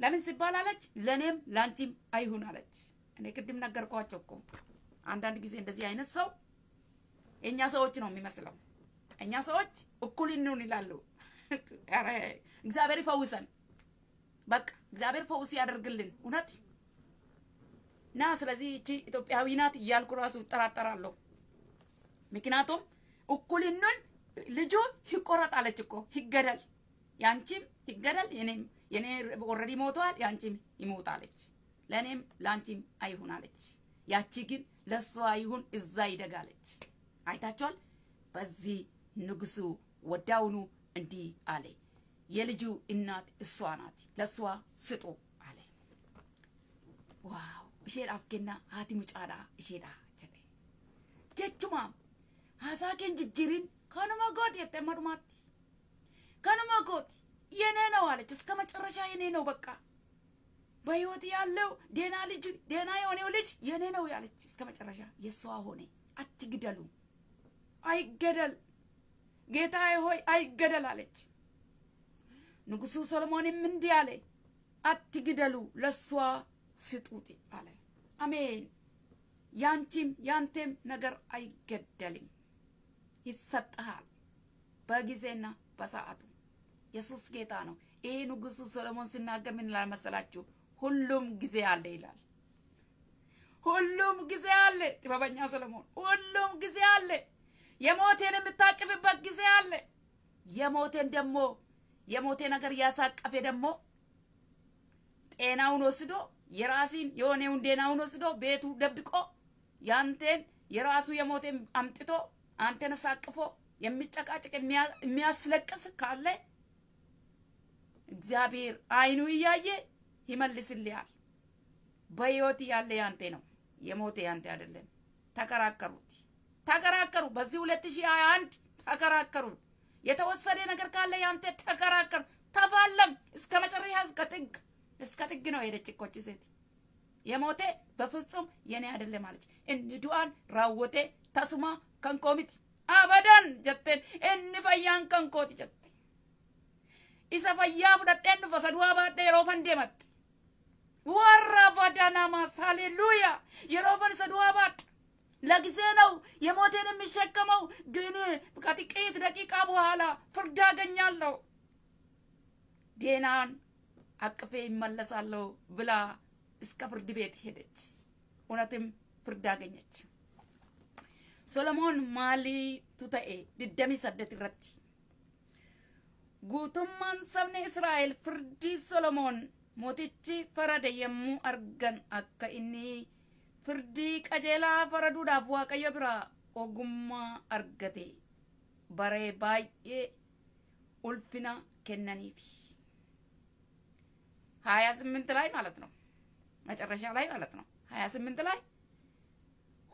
ለምን ሲባል አለች፣ ለእኔም ለአንቺም አይሁን አለች። እኔ ቅድም ነገርኳቸው እኮ አንዳንድ ጊዜ እንደዚህ አይነት ሰው የእኛ ሰዎች ነው የሚመስለው። እኛ ሰዎች እኩል እንሁን ይላሉ። እግዚአብሔር ይፈውሰን። በቃ እግዚአብሔር ፈውስ ያደርግልን እውነት እና ስለዚህ እቺ ኢትዮጵያዊ ናት እያልኩ ራሱ እጠራጠራለሁ። ምክንያቱም እኩልኑን ልጁ ይቆረጣለች እኮ ይገደል፣ ያንቺም ይገደል፣ የኔም የኔ ኦልሬዲ ሞተዋል፣ ያንቺም ይሞታለች፣ ለእኔም ለአንቺም አይሆናለች። ያቺ ግን ለእሷ ይሁን እዛ ይደጋለች። አይታችኋል። በዚህ ንጉሱ ወዳውኑ እንዲህ አለ፣ የልጁ እናት እሷ ናት፣ ለእሷ ስጡ አለ። ዋው isheedhaaf kennaa haati mucaadhaa isheedhaa jedhe jechuma haasaa keen jijjiirin kanuma gooti jettee amma dhumaatti kanuma gooti yenee ነው አለች እስከ መጨረሻ የኔ ነው በቃ በህይወት ያለው ደና ልጅ ደና የሆነው ልጅ የኔ ነው ያለች እስከ መጨረሻ የሷ ሆነ። አትግደሉ፣ አይገደል፣ ጌታዬ ሆይ አይገደል አለች። ንጉሱ ሰሎሞንም እንዲህ አለ፣ አትግደሉ፣ ለሷ ስጡት አለ። አሜን። ያንቺም ያንቴም ነገር አይገደልም፣ ይሰጥሃል በጊዜና በሰዓቱ። ኢየሱስ ጌታ ነው። ይህ ንጉሱ ሰሎሞን ሲናገር ምን ይላል መሰላችሁ? ሁሉም ጊዜ አለ ይላል። ሁሉም ጊዜ አለ። ጥበበኛ ሰሎሞን ሁሉም ጊዜ አለ። የሞቴን የምታቅፍበት ጊዜ አለ። የሞቴን ደግሞ የሞቴ ነገር እያሳቀፌ ደግሞ ጤናውን ወስዶ የራሲን የሆነ ውንዴናውን ወስዶ ቤቱ ደብቆ ያንተን የራሱ የሞተ አምጥቶ አንተን አሳቅፎ የሚጨቃጭቅ የሚያስለቅስ ካለ እግዚአብሔር አይኑ እያየ ይመልስልያል በህይወት ያለ ያንተ ነው፣ የሞተ ያንተ አይደለም። ተከራከሩት ተከራከሩ። በዚህ 2021 ተከራከሩ። የተወሰደ ነገር ካለ ያንተ ተከራከር፣ ተፋለም እስከ መጨረሻ እስከ ጥግ እስከ ጥግ ነው የሄደች እኮች ሴት የሞቴ በፍጹም የኔ አይደለም ማለች። እንድዋን ራወቴ ተስማ ከንኮሚት አበደን ጀቴን እንፈያን ከንኮት ጀቴ isa fayyaa fudhadheen dhufa saduwaa baadhee yeroo fan deematte warra badanamas haleluuya ለጊዜ ነው የሞቴን የሚሸከመው ግን ከጥቂት ደቂቃ በኋላ ፍርድ አገኛለሁ ዴናን Akka fe'i mallasaailloo bilaa iska firdi beelaa ta'e keessatti. Onoota firdee keenya. Solomoon Maalii 28 irratti guutummaan sabni Israa'eel firdii Solomoon mootichi yommuu argan Akka inni firdii qajeelaa faraduudhaaf waaqayyo biraa ogummaa argate baree baay'ee ulfina kennaniif ሀያ ስምንት ላይ ማለት ነው መጨረሻ ላይ ማለት ነው ሀያ ስምንት ላይ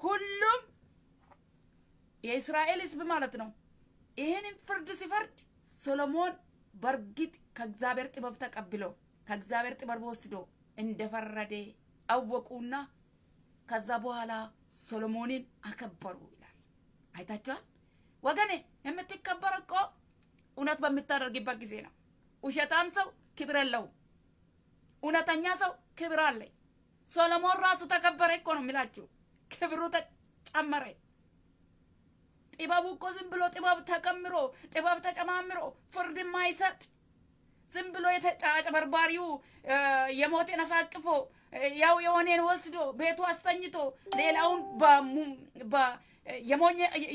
ሁሉም የእስራኤል ህዝብ ማለት ነው ይህንን ፍርድ ሲፈርድ ሶሎሞን በእርግጥ ከእግዚአብሔር ጥበብ ተቀብሎ ከእግዚአብሔር ጥበብ ወስዶ እንደፈረደ አወቁና ከዛ በኋላ ሶሎሞንን አከበሩ ይላል። አይታችኋል ወገኔ፣ የምትከበር እኮ እውነት በምታደርግበት ጊዜ ነው። ውሸታም ሰው ክብር የለውም። እውነተኛ ሰው ክብር አለ። ሶሎሞን ራሱ ተከበረ እኮ ነው የሚላችሁ። ክብሩ ተጨመረ። ጥበቡ እኮ ዝም ብሎ ጥበብ ተቀምሮ ጥበብ ተጨማምሮ ፍርድ ማይሰጥ ዝም ብሎ የተጫጭበርባሪው የሞቴን አሳቅፎ ያው የሆኔን ወስዶ ቤቱ አስተኝቶ ሌላውን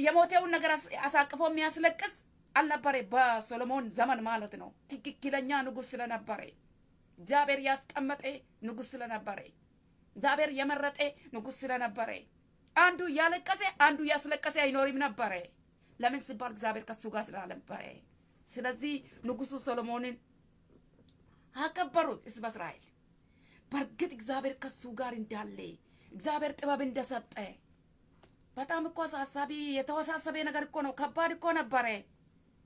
የሞቴውን ነገር አሳቅፎ የሚያስለቅስ አልነበረ በሶሎሞን ዘመን ማለት ነው። ትክክለኛ ንጉሥ ስለነበረ እግዚአብሔር ያስቀመጠ ንጉስ ስለነበረ፣ እግዚአብሔር የመረጠ ንጉስ ስለነበረ አንዱ ያለቀሰ አንዱ ያስለቀሰ አይኖርም ነበረ። ለምን ሲባል እግዚአብሔር ከሱ ጋር ስላልነበረ። ስለዚህ ንጉሱ ሰሎሞንን አከበሩት ህዝበ እስራኤል። በእርግጥ እግዚአብሔር ከሱ ጋር እንዳለ እግዚአብሔር ጥበብ እንደሰጠ በጣም እኮ አሳሳቢ የተወሳሰበ ነገር እኮ ነው። ከባድ እኮ ነበረ።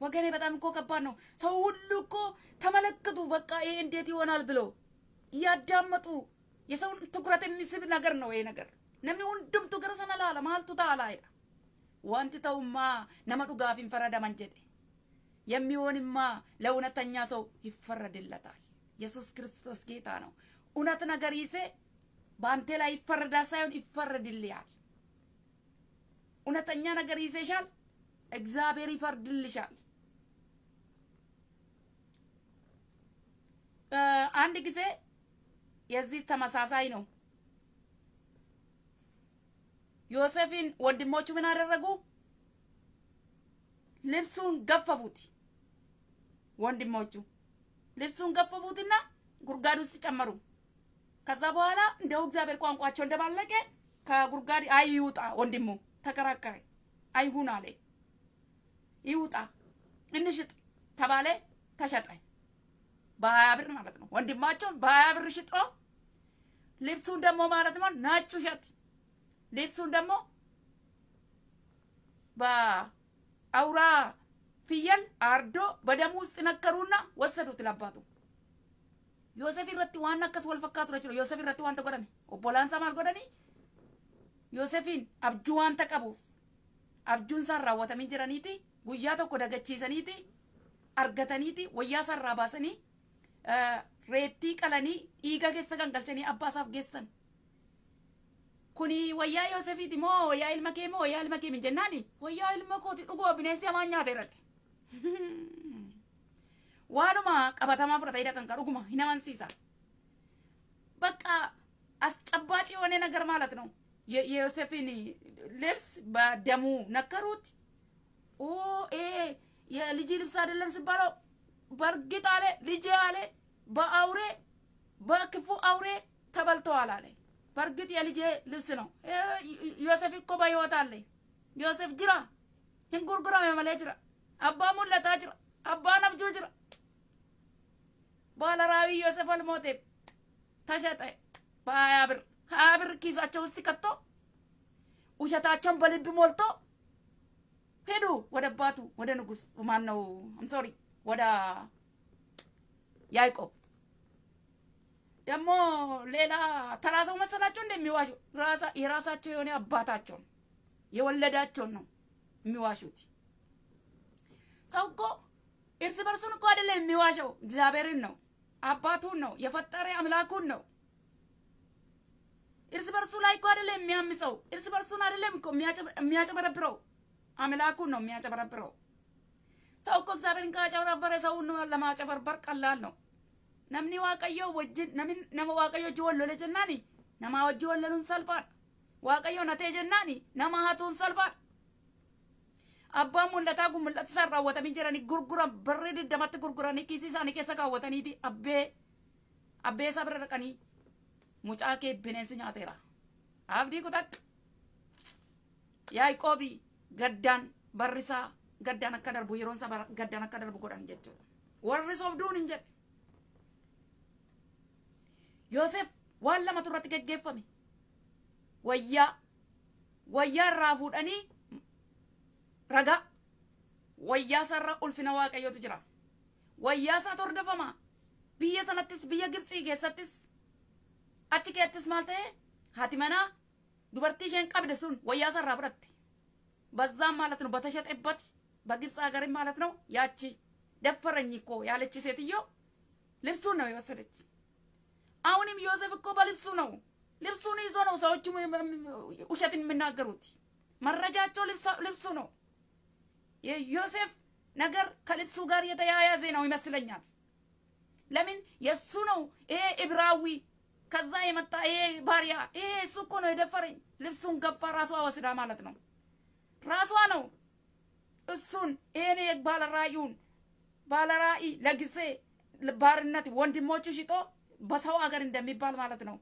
ወገኔ በጣም እኮ ከባድ ነው። ሰው ሁሉ እኮ ተመለከቱ፣ በቃ ይሄ እንዴት ይሆናል ብሎ እያዳመጡ የሰውን ትኩረት የሚስብ ነገር ነው ይሄ ነገር። ነሚ ሁንዱም ትኩረት ሰነላለ ማልቱ ታላ ይላ ዋንቲ ተውማ ነመ ዱጋፍ ይንፈረደመን ጀዴ የሚሆንማ ለእውነተኛ ሰው ይፈረድለታል። ኢየሱስ ክርስቶስ ጌታ ነው። እውነት ነገር ይሴ በአንተ ላይ ይፈረዳ ሳይሆን ይፈረድልያል። እውነተኛ ነገር ይሴሻል፣ እግዚአብሔር ይፈርድልሻል። አንድ ጊዜ የዚህ ተመሳሳይ ነው። ዮሴፍን ወንድሞቹ ምን አደረጉ? ልብሱን ገፈፉት። ወንድሞቹ ልብሱን ገፈፉትና ጉድጓድ ውስጥ ጨመሩ። ከዛ በኋላ እንደው እግዚአብሔር ቋንቋቸው እንደባለቀ ከጉድጓድ አይ ይውጣ ወንድሙ ተከራከረ። አይሁን አለ ይውጣ እንሽጥ ተባለ፣ ተሸጠ። በሀያ ብር ማለት ነው። ወንድማቸውን በሀያ ብር ሽጦ ልብሱን ደግሞ ማለት ነው ነጭ ውሸት ልብሱን ደግሞ በአውራ ፍየል አርዶ በደሙ ውስጥ ነከሩና ወሰዱት ለአባቱ ዮሴፍ ኢረቲ ዋና ከስ ወልፈካቱ ረችሎ ዮሴፍ ኢረቲ ዋን ተጎደኒ ኦቦላንሳ ማል ጎደኒ ዮሴፊን አብጁ ዋን ተቀቡ አብጁን ሰን ራወተሚን ጅራኒቲ ጉያ ተኮ dagachiisaniiti argataniiti wayyaa san raa baasanii reettii qalanii dhiiga keessa kan galchanii abbaasaaf geessan kuni wayyaa yoosefiiti moo wayyaa ilma kee moo wayyaa ilma kee min jennaani wayyaa ilma kooti dhugoo bineensi hamaan nyaate irratti waanuma qabatamaa fudhata hidha kan dhuguma hin amansiisa bakka as cabbaacii wane nagar maalat ነው የዮሴፍን ልብስ በደሙ ነከሩት ኦ የልጅ ልብስ አይደለም ሲባለው በእርግጥ አለ ልጄ አለ በአውሬ በክፉ አውሬ ተበልተዋል አለ። በእርግጥ የልጄ ልብስ ነው። ዮሴፍ እኮ በህይወት አለ። ዮሴፍ ጅራ ሂንጉርጉራ መመለ ጅራ አባ ሙለታ ጅራ አባ ነብጁ ጅራ ባለራዊ ዮሴፍ አልሞቴ ተሸጠ በሀያ ብር ሀያ ብር ኪሳቸው ውስጥ ከቶ ውሸታቸውን በልብ ሞልቶ ሄዱ ወደ አባቱ ወደ ንጉስ ማን ነው አምሶሪ ወደ ያዕቆብ ደግሞ ሌላ ተራሰው መሰላቸው እንደሚዋሹ የራሳቸው የሆነ አባታቸውን የወለዳቸውን ነው የሚዋሹት። ሰው እኮ እርስ በርሱን እኮ አይደለም የሚዋሸው፣ እግዚአብሔርን ነው፣ አባቱን ነው፣ የፈጠረ አምላኩን ነው። እርስ በርሱ ላይ እኮ አይደለም የሚያምፀው፣ እርስ በርሱን አይደለም እኮ የሚያጨበረብረው፣ አምላኩን ነው የሚያጨበረብረው። ሰው እኮ እግዚአብሔርን ካጨበረበረ ሰውን ለማጨበርበር ቀላል ነው። ነምኒ ዋቀዮ ወጅን ነምን ነመ ዋቀዮ ጅወሎ ለጀናኒ ነማ ወጅ ወለሉን ሰልባል ዋቀዮ ነቴ ጀናኒ ነማ ሀቱን ሰልባል አባ ሙለታ ጉ ሙለት ወጣ ምንጀራኒ ጉርጉራ በሬድ ደማት ድደማት ጉርጉራኒ ኪሲ ሳኒ ኬሰ ዲ አቤ አቤ ሰብረ ረቀኒ ሙጫ ኬ ቢኔንስ ኛቴራ አብዲ ኩታ ያይቆቢ ገዳን በርሳ gaddaan akka darbu yeroon isaa gaddaan akka darbu godhan jechuudha. Warri sobduun hin jedhe. Yoosef waan lamatu irratti geggeeffame. Wayyaa. Wayyaa irraa fuudhanii ragaa. Wayyaa isaarra ulfina waaqayyootu jira. Wayyaa isaatu hordofama. Biyya sanattis biyya Gibxii keessattis achi keessattis maal ta'e haati manaa dubartii isheen qabde sun wayyaa isaarraa fudhatte. Bazzaan maalatinu bata ishee በግብፅ ሀገርም ማለት ነው። ያቺ ደፈረኝ እኮ ያለች ሴትዮ ልብሱን ነው የወሰደች። አሁንም ዮሴፍ እኮ በልብሱ ነው ልብሱን ይዞ ነው ሰዎቹ ውሸትን የሚናገሩት። መረጃቸው ልብሱ ነው። የዮሴፍ ነገር ከልብሱ ጋር የተያያዘ ነው ይመስለኛል። ለምን የእሱ ነው ይሄ እብራዊ ከዛ የመጣ ይሄ ባሪያ ይሄ እሱ እኮ ነው የደፈረኝ። ልብሱን ገፋ ራሷ ወስዳ ማለት ነው ራሷ ነው እሱን ይሄን ባለራእዩን ባለራእይ ለጊዜ ባርነት ወንድሞቹ ሽጦ በሰው አገር እንደሚባል ማለት ነው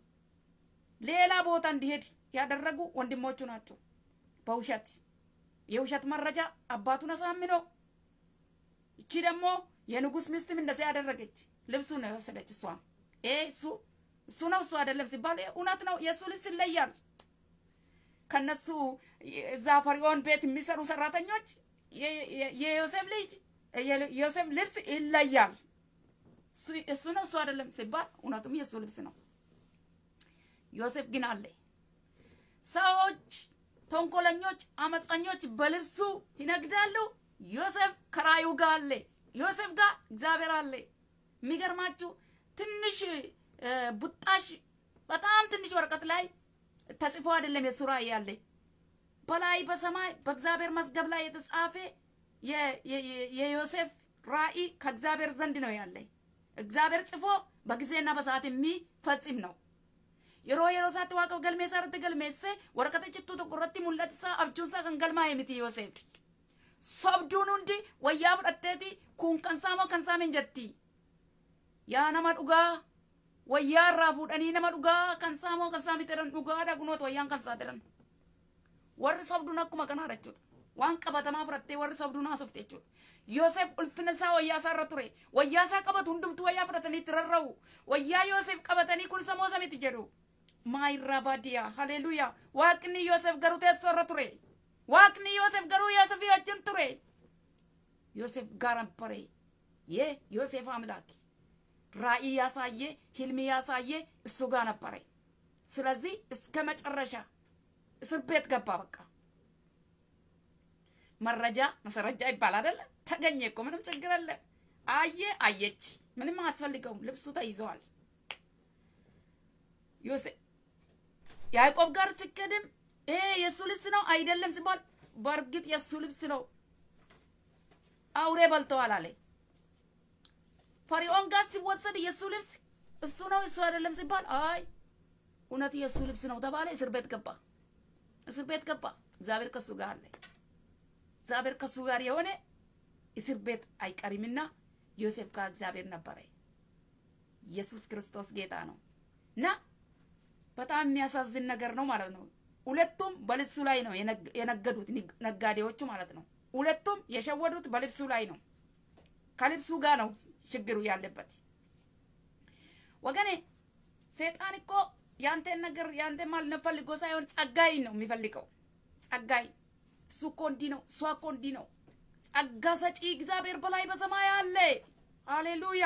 ሌላ ቦታ እንዲሄድ ያደረጉ ወንድሞቹ ናቸው። በውሸት የውሸት መረጃ አባቱን አሳምኖ እቺ ደግሞ የንጉስ ሚስትም እንደዚያ ያደረገች ልብሱ ነው የወሰደች እሷ ይሄ እሱ እሱ ነው እሱ አይደለም ሲባል እውነት ነው። የእሱ ልብስ ይለያል። ከነሱ እዛ ፈርዖን ቤት የሚሰሩ ሰራተኞች የዮሴፍ ልጅ የዮሴፍ ልብስ ይለያል። እሱ ነው እሱ አይደለም ሲባል እውነቱም የእሱ ልብስ ነው። ዮሴፍ ግን አለ። ሰዎች ተንኮለኞች፣ አመፀኞች በልብሱ ይነግዳሉ። ዮሴፍ ከራዩ ጋር አለ። ዮሴፍ ጋር እግዚአብሔር አለ። የሚገርማችሁ ትንሽ ቡጣሽ በጣም ትንሽ ወረቀት ላይ ተጽፎ አይደለም የሱራ ያለ በላይ በሰማይ በእግዚአብሔር መዝገብ ላይ የተጻፈ የዮሴፍ ራእይ ከእግዚአብሔር ዘንድ ነው ያለ። እግዚአብሔር ጽፎ በጊዜና በሰዓት የሚፈጽም ነው። የሮ የሮሳት ዋቀ ገልሜሳ ረት ገልሜሴ ወረቀተ ጭቱ ጥቁረት ሙለትሳ አብቹንሳ ከንገልማ የምት ዮሴፍ ሶብዱን ሁንዲ ወያ ፍረቴቲ ኩን ከንሳሞ ከንሳሜን ጀቲ ያ ነማ ዱጋ ወያ ራፉ ደኒ ነማ ዱጋ ከንሳሞ ከንሳሚ ተረን ዱጋ ዳጉኖት ወያን ከንሳ ተረን warri sobduun akkuma kanaadha jechuudha. Waan qabatamaa fudhattee warri sobduun haasofte jechuudha. Yoosef ulfina isaa wayyaa isaa irra ture. Wayyaa isaa qabatu hundumtuu wayyaa fudhatanii itti rarra'u. Wayyaa Yoosef qabatanii kun samoosa miti jedhu. Maayirraa baadiyyaa haleluuyaa. Waaqni Yoosef garuu teessoo irra ture. Waaqni Yoosef garuu Yoosef wajjin ture. Yoosef gaaran baree. Yee Yoosef aምላክ ራእይ ያሳየ ህልም ያሳየ እሱ ጋር ነበረ። ስለዚህ እስከ መጨረሻ እስር ቤት ገባ። በቃ መረጃ መሰረጃ ይባል አይደለ? ተገኘ እኮ ምንም ችግር አለ። አየ አየች፣ ምንም አያስፈልገውም። ልብሱ ተይዘዋል። ዮሴ ያዕቆብ ጋር ሲከድም ይሄ የእሱ ልብስ ነው አይደለም ሲባል በእርግጥ የእሱ ልብስ ነው አውሬ በልተዋል አለ። ፈሪኦን ጋር ሲወሰድ የእሱ ልብስ እሱ ነው እሱ አይደለም ሲባል አይ እውነት የእሱ ልብስ ነው ተባለ። እስር ቤት ገባ። እስር ቤት ገባ። እግዚአብሔር ከሱ ጋር አለ። እግዚአብሔር ከሱ ጋር የሆነ እስር ቤት አይቀሪምና ዮሴፍ ጋር እግዚአብሔር ነበረ። ኢየሱስ ክርስቶስ ጌታ ነው እና በጣም የሚያሳዝን ነገር ነው ማለት ነው። ሁለቱም በልብሱ ላይ ነው የነገዱት ነጋዴዎቹ ማለት ነው። ሁለቱም የሸወዱት በልብሱ ላይ ነው። ከልብሱ ጋር ነው ችግሩ ያለበት ወገኔ። ሰይጣን ። እኮ ያንተን ነገር ያንተን ማልነፈልጎ ሳይሆን ጸጋይ ነው የሚፈልገው። ጸጋይ እሱ እኮ እንዲህ ነው፣ እሷ እኮ እንዲህ ነው። ጸጋ ሰጪ እግዚአብሔር በላይ በሰማይ አለ። ሃሌሉያ።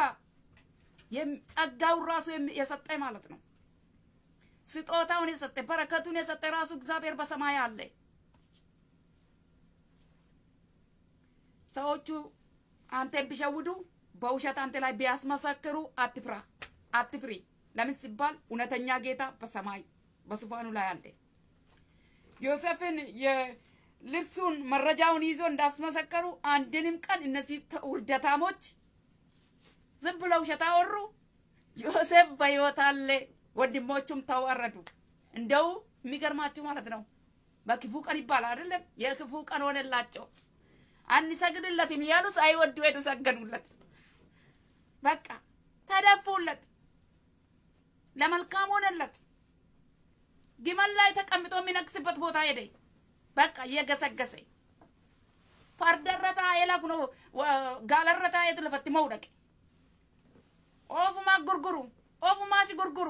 ጸጋውን ራሱ የሰጠ ማለት ነው። ስጦታውን የሰጠ በረከቱን የሰጠ ራሱ እግዚአብሔር በሰማይ አለ። ሰዎቹ አንተን ቢሸውዱ በውሸት አንተ ላይ ቢያስመሰክሩ አትፍራ፣ አትፍሪ። ለምን ሲባል እውነተኛ ጌታ በሰማይ በዙፋኑ ላይ አለ። ዮሴፍን ልብሱን መረጃውን ይዞ እንዳስመሰከሩ አንድንም ቀን እነዚህ ውርደታሞች ዝም ብለው ውሸት አወሩ። ዮሴፍ በሕይወት አለ። ወንድሞቹም ተዋረዱ። እንደው የሚገርማችሁ ማለት ነው በክፉ ቀን ይባላል አይደለም? የክፉ ቀን ሆነላቸው። አንሰግድለትም ያሉት አይወዱ ሄዱ፣ ሰገዱለት። በቃ ተደፉለት። ለመልካም ሆነለት። ግመል ላይ ተቀምጦ የሚነግስበት ቦታ ሄደ። በቃ እየገሰገሰ ፈርደረታ የላኩኖ ጋለረታ የትለፈት መውደቅ ኦፉማ ጉርጉሩ ኦፉማ ሲጉርጉሩ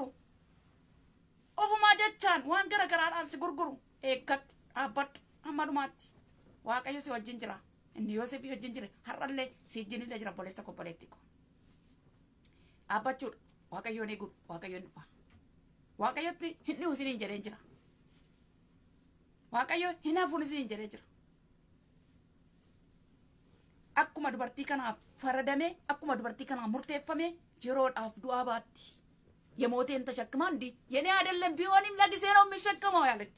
ኦፉማ ጀቻን ዋን ገረገራadhaan ሲጉርጉሩ eeggad dhaabbadhu hamma dhumaatti waaqayyo si wajjin jira inni yoosef wajjin jire har'allee si wajjin illee jira obboleessa kobboleetti dhaabbachuudha waaqayyoon eeguu waaqayyoon dhufa waaqayyotti hin dhihu isiniin jedhee jira waaqayyo hin hafuun isiniin jedhee jira akkuma dubartii kanaaf faradame akkuma dubartii kanaaf murteeffame yeroodhaaf du'aa baatti የሞቴን ተሸክማ እንዲህ የኔ አይደለም ቢሆንም ለጊዜ ነው የሚሸክመው ያለች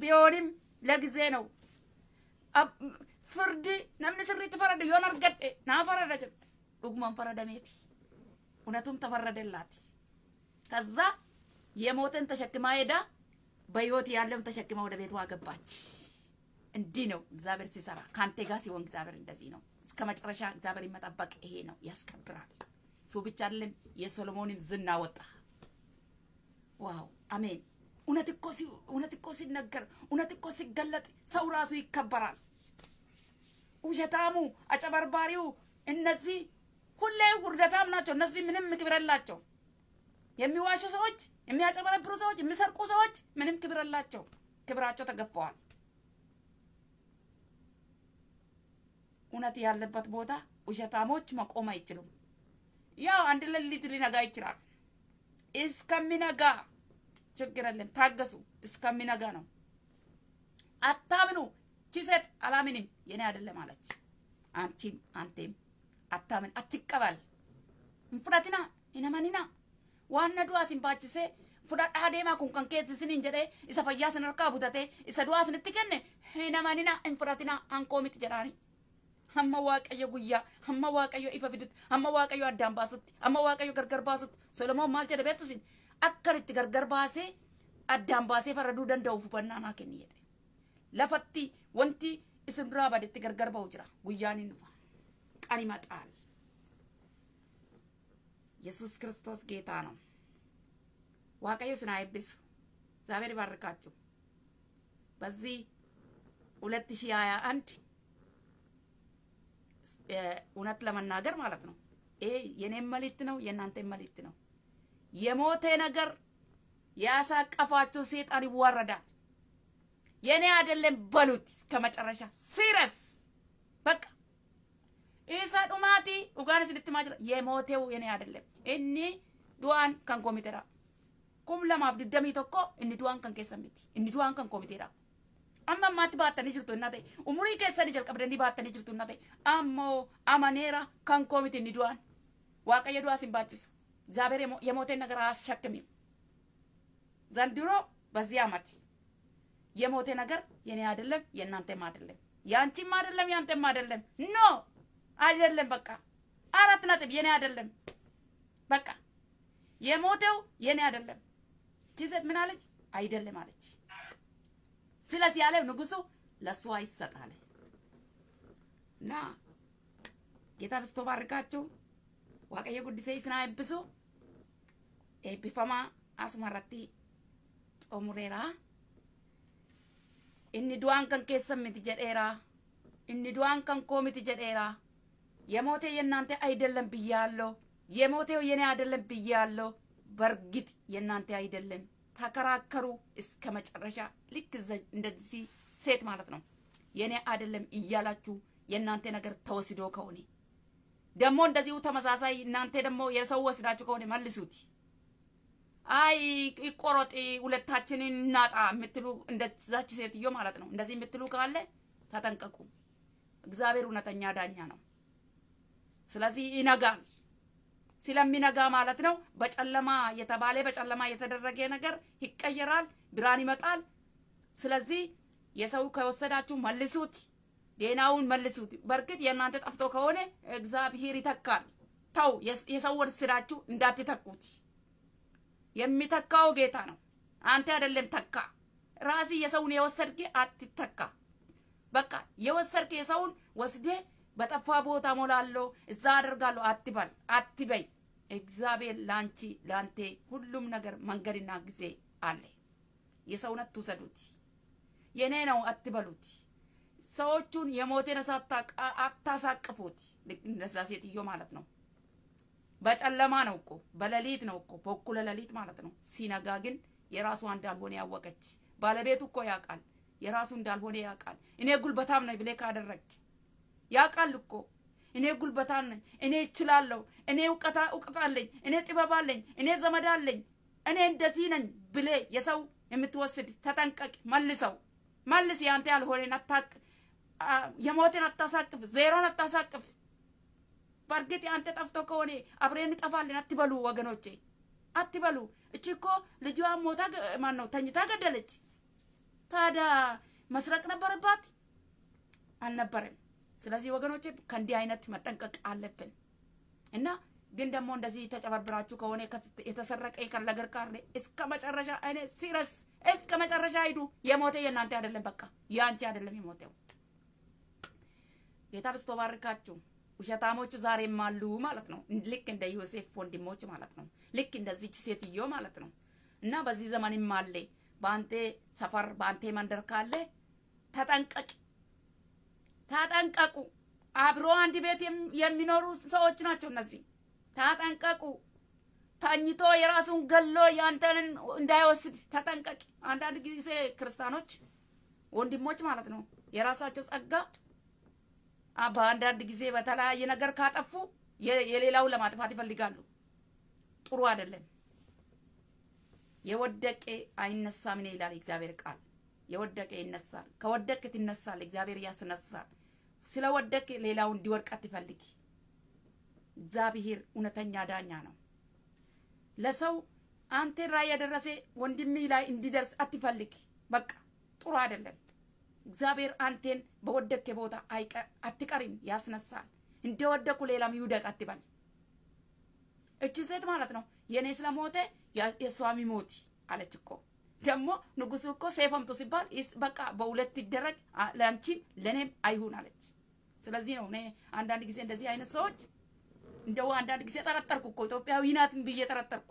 ቢሆንም ለጊዜ ነው ፍርድ ነምኒ ስሪት ፈረደ ዮን አርገዴ ና ፈረደ ጀት ዱጉማን ፈረደሜፊ እውነቱም ተፈረደላት። ከዛ የሞተን ተሸክማ ሄዳ በህይወት ያለም ተሸክማ ወደ ቤቷ ገባች። እንዲህ ነው እግዚአብሔር ሲሰራ። ከአንተ ጋር ሲሆን እግዚአብሔር እንደዚህ ነው። እስከ መጨረሻ እግዚአብሔር መጠበቅ ይሄ ነው፣ ያስከብራል። እሱ ብቻ አይደለም፣ የሶሎሞንም ዝና ወጣ። ዋው አሜን። እውነት እኮ ሲነገር፣ እውነት እኮ ሲገለጥ ሰው ራሱ ይከበራል። ውሸታሙ፣ አጨበርባሪው እነዚህ ሁሌ ውርደታም ናቸው። እነዚህ ምንም ክብር የላቸው። የሚዋሹ ሰዎች፣ የሚያጨበረብሩ ሰዎች፣ የሚሰርቁ ሰዎች ምንም ክብር የላቸው። ክብራቸው ተገፈዋል። እውነት ያለበት ቦታ ውሸታሞች መቆም አይችሉም። ያው አንድ ሌሊት ሊነጋ ይችላል። እስከሚነጋ ችግር የለም። ታገሱ። እስከሚነጋ ነው። አታምኑ። ቺሴት ሴት አላምንም የኔ አይደለም አለች። አንቺም አንቴም attamin achi qaban hin fudhatina hin amanina waan na du'aas hin baachisee fudhadhaa deemaa kun kan keetti siniin jedhee isa fayyaa sin harkaa butatee isa du'aa sinitti kenne hin amanina hin fudhatina hankoo miti jedhaanii. Amma waaqayyo guyyaa amma waaqayyo ifa fidutti amma waaqayyo addaan baasutti amma waaqayyo gargar baasutti Solomoon maal jedhe beektusin akka itti gargar baasee addaan baasee faraduu danda'uuf hubannaa naa kenni jedhe lafatti wanti isin duraa badetti gargar ba'u jira guyyaan hin dhufa. ቀን ይመጣል። ኢየሱስ ክርስቶስ ጌታ ነው። ዋቀዩ ስናይብስ እግዚአብሔር ይባርካችሁ። በዚህ 2021 እውነት ለመናገር ማለት ነው ይሄ የኔም መልእክት ነው፣ የእናንተ መልእክት ነው። የሞቴ ነገር ያሳቀፋችሁ ሴጣን ይዋረዳል። የኔ አይደለም በሉት እስከ መጨረሻ ሲረስ በቃ isa dhumaati dhugaan isinitti maa jira yemooteu ene adallem inni du'aan kan komiteedha kum lamaaf digdamii tokko inni du'aan kan keessan miti inni du'aan kan komiteedha amma ammaatti baattanii jirtu hinna ta'e umurii keessanii jalqabdanii baattanii jirtu hinna ta'e ammoo amaneera kan komiti inni du'aan waaqayyo du'aa sin baachisu zaabeer yemooteen nagara shakkimim ዘንድሮ በዚህ አመት የሞቴ ነገር የኔ አይደለም የእናንተም አይደለም ያንቺም አይደለም ያንተም አይደለም ኖ አይደለም በቃ አራት ነጥብ የኔ አይደለም በቃ የሞተው የኔ አይደለም ቲዘት ምን አለች አይደለም አለች ስለዚህ ያለ ንጉሱ ለሱ አይሰጣለ እና ጌታ ብስቶ ባርካችሁ ዋቀየ ጉዲሴ ስና ኤብሱ ኤፒፋማ አስማራቲ ጾሙሬራ inni du'aan kan keessan miti jedheera inni du'aan kan koo የሞቴ የእናንተ አይደለም ብያለሁ። የሞቴው የኔ አይደለም ብያለሁ። በእርግጥ የእናንተ አይደለም። ተከራከሩ እስከ መጨረሻ። ልክ እንደዚህ ሴት ማለት ነው የኔ አይደለም እያላችሁ የእናንተ ነገር ተወስዶ ከሆነ ደግሞ እንደዚሁ ተመሳሳይ እናንተ ደግሞ የሰው ወስዳችሁ ከሆነ መልሱት። አይ ይቆረጥ ሁለታችንን እናጣ የምትሉ እንደዛች ሴትዮ ማለት ነው እንደዚህ የምትሉ ካለ ተጠንቀቁ። እግዚአብሔር እውነተኛ ዳኛ ነው። ስለዚህ ይነጋል። ስለሚነጋ ማለት ነው በጨለማ የተባለ በጨለማ የተደረገ ነገር ይቀየራል፣ ብርሃን ይመጣል። ስለዚህ የሰው ከወሰዳችሁ መልሱት፣ ዴናውን መልሱት። በእርግጥ የእናንተ ጠፍቶ ከሆነ እግዚአብሔር ይተካል። ተው የሰው ወስዳችሁ እንዳትተኩት። የሚተካው ጌታ ነው፣ አንተ አይደለም ተካ። ራሲ የሰውን የወሰድክ አትተካ። በቃ የወሰድክ የሰውን ወስዴ በጠፋ ቦታ ሞላለሁ፣ እዛ አደርጋለሁ አትባል፣ አትበይ። እግዚአብሔር ለአንቺ ለአንቴ ሁሉም ነገር መንገድና ጊዜ አለ። የሰውነት ትውሰዱት፣ የኔ ነው አትበሉት። ሰዎቹን የሞቴን አታሳቅፉት። ልክ እንደዛ ሴትዮ ማለት ነው። በጨለማ ነው እኮ በሌሊት ነው እኮ በኩለ ሌሊት ማለት ነው። ሲነጋ ግን የራሷ እንዳልሆነ ያወቀች ባለቤቱ እኮ ያውቃል፣ የራሱ እንዳልሆነ ያውቃል። እኔ ጉልበታም ነኝ ብሌ ካደረግ ያውቃል እኮ እኔ ጉልበታን ነኝ፣ እኔ እችላለሁ፣ እኔ እውቀታ እውቀት አለኝ፣ እኔ ጥበብ አለኝ፣ እኔ ዘመድ አለኝ፣ እኔ እንደዚህ ነኝ ብሌ የሰው የምትወስድ ተጠንቀቅ። መልሰው መልስ ያንተ ያልሆነን አታቅ፣ የሞትን አታሳቅፍ፣ ዜሮን አታሳቅፍ። በእርግጥ ያንተ ጠፍቶ ከሆነ አብሬን እንጠፋለን አትበሉ ወገኖቼ፣ አትበሉ። እቺ እኮ ልጇን ሞታ ማን ነው ተኝታ ገደለች። ታዲያ መስረቅ ነበረባት አልነበረም። ስለዚህ ወገኖቼ ከእንዲህ አይነት መጠንቀቅ አለብን እና ግን ደግሞ እንደዚህ ተጨበርብራችሁ ከሆነ የተሰረቀ ነገር ካለ እስከ መጨረሻ እኔ ሲረስ እስከ መጨረሻ ሂዱ። የሞተ የእናንተ አይደለም፣ በቃ የአንቺ አይደለም የሞተው። ጌታ ብስቶ ባርካችሁ። ውሸታሞቹ ዛሬም አሉ ማለት ነው። ልክ እንደ ዮሴፍ ወንድሞች ማለት ነው። ልክ እንደዚች ሴትዮ ማለት ነው። እና በዚህ ዘመንም አለ በአንቴ ሰፈር በአንቴ መንደር ካለ ተጠንቀቅ። ታጠንቀቁ አብሮ አንድ ቤት የሚኖሩ ሰዎች ናቸው እነዚህ። ታጠንቀቁ ተኝቶ የራሱን ገሎ ያንተን እንዳይወስድ ተጠንቀቂ። አንዳንድ ጊዜ ክርስቲያኖች ወንድሞች ማለት ነው የራሳቸው ጸጋ በአንዳንድ ጊዜ በተለያየ ነገር ካጠፉ የሌላውን ለማጥፋት ይፈልጋሉ። ጥሩ አይደለም። የወደቄ አይነሳም ይላል እግዚአብሔር ቃል። የወደቀ ይነሳል። ከወደቅ ትነሳል። እግዚአብሔር ያስነሳል። ስለወደቅ ሌላው እንዲወድቅ አትፈልጊ። እግዚአብሔር እውነተኛ ዳኛ ነው። ለሰው አንተ ላይ የደረሰ ወንድም ላይ እንዲደርስ አትፈልግ። በቃ ጥሩ አይደለም። እግዚአብሔር አንቴን በወደቅክ ቦታ አትቀሪም፣ ያስነሳል። እንደወደቁ ሌላም ይውደቅ አትበል። እቺ ሴት ማለት ነው የእኔ ስለሞተ የእሷ ሞት አለች እኮ ደግሞ ንጉሱ እኮ ሴፈምቱ ሲባል በቃ በሁለት ይደረግ ለአንቺም ለእኔም አይሁን አለች። ስለዚህ ነው እኔ አንዳንድ ጊዜ እንደዚህ አይነት ሰዎች እንደው አንዳንድ ጊዜ ጠረጠርኩ እኮ ኢትዮጵያዊ ናትን ብዬ ጠረጠርኩ።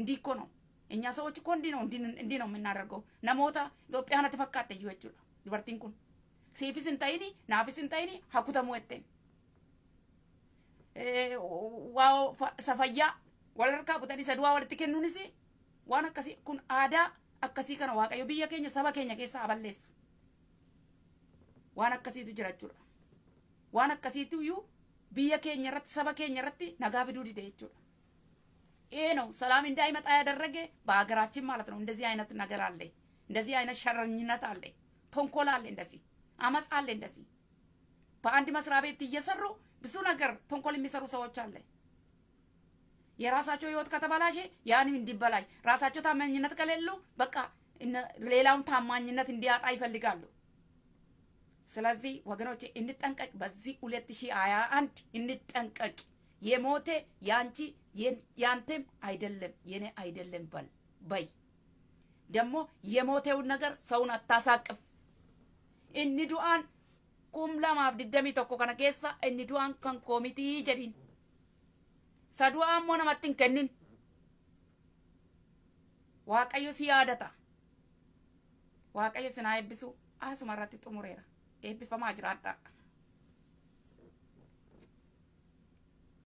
እንዲህ እኮ ነው እኛ ሰዎች እኮ እንዲህ ነው እንዲህ ነው የምናደርገው። ነሞታ ኢትዮጵያ ኢትዮጵያነ ተፈካተ ይወቹ ዱበርቲን ኩን ሲፊስ እንታይኒ ናፊስ እንታይኒ ሀኩተሙ ወጤን ዋው ሰፈያ ወለርካ ቡታኒ ሰድዋ ወለትከኑንሲ ዋና ከሲ ኩን አዳ akkasii kana waaqayyo biyya keenya saba keenya keessa aballeessu waan akkasiitu jira jechuudha waan akkasiitu iyyuu biyya keenya irratti saba keenya irratti nagaa fiduu dide jechuudha ኤነው ሰላም እንዳይመጣ ያደረገ በሀገራችን ማለት ነው። እንደዚህ አይነት ነገር አለ፣ እንደዚህ አይነት ሸረኝነት አለ፣ ተንኮል አለ፣ እንደዚህ አመፅ አለ። እንደዚህ በአንድ መስሪያ ቤት እየሰሩ ብዙ ነገር ተንኮል የሚሰሩ ሰዎች አለ። የራሳቸው ህይወት ከተበላሸ ያን እንዲበላሽ ራሳቸው ታማኝነት ከሌሉ በቃ ሌላውን ታማኝነት እንዲያጣ ይፈልጋሉ። ስለዚህ ወገኖች እንጠንቀቅ። በዚህ 2021 እንጠንቀቅ። የሞተ ያንቺ ያንተም አይደለም የኔ አይደለም በል በይ። ደግሞ የሞቴውን ነገር ሰውን አታሳቅፍ። እኒ ዱአን ቁም ለማፍ ድደሚ tokko kana keessa inni du'aan sadua ammoo namatti hin kennin waaqayyo si yaadata waaqayyo sinaa eebbisu asuma irratti xumureera eebbifamaa jiraadhaa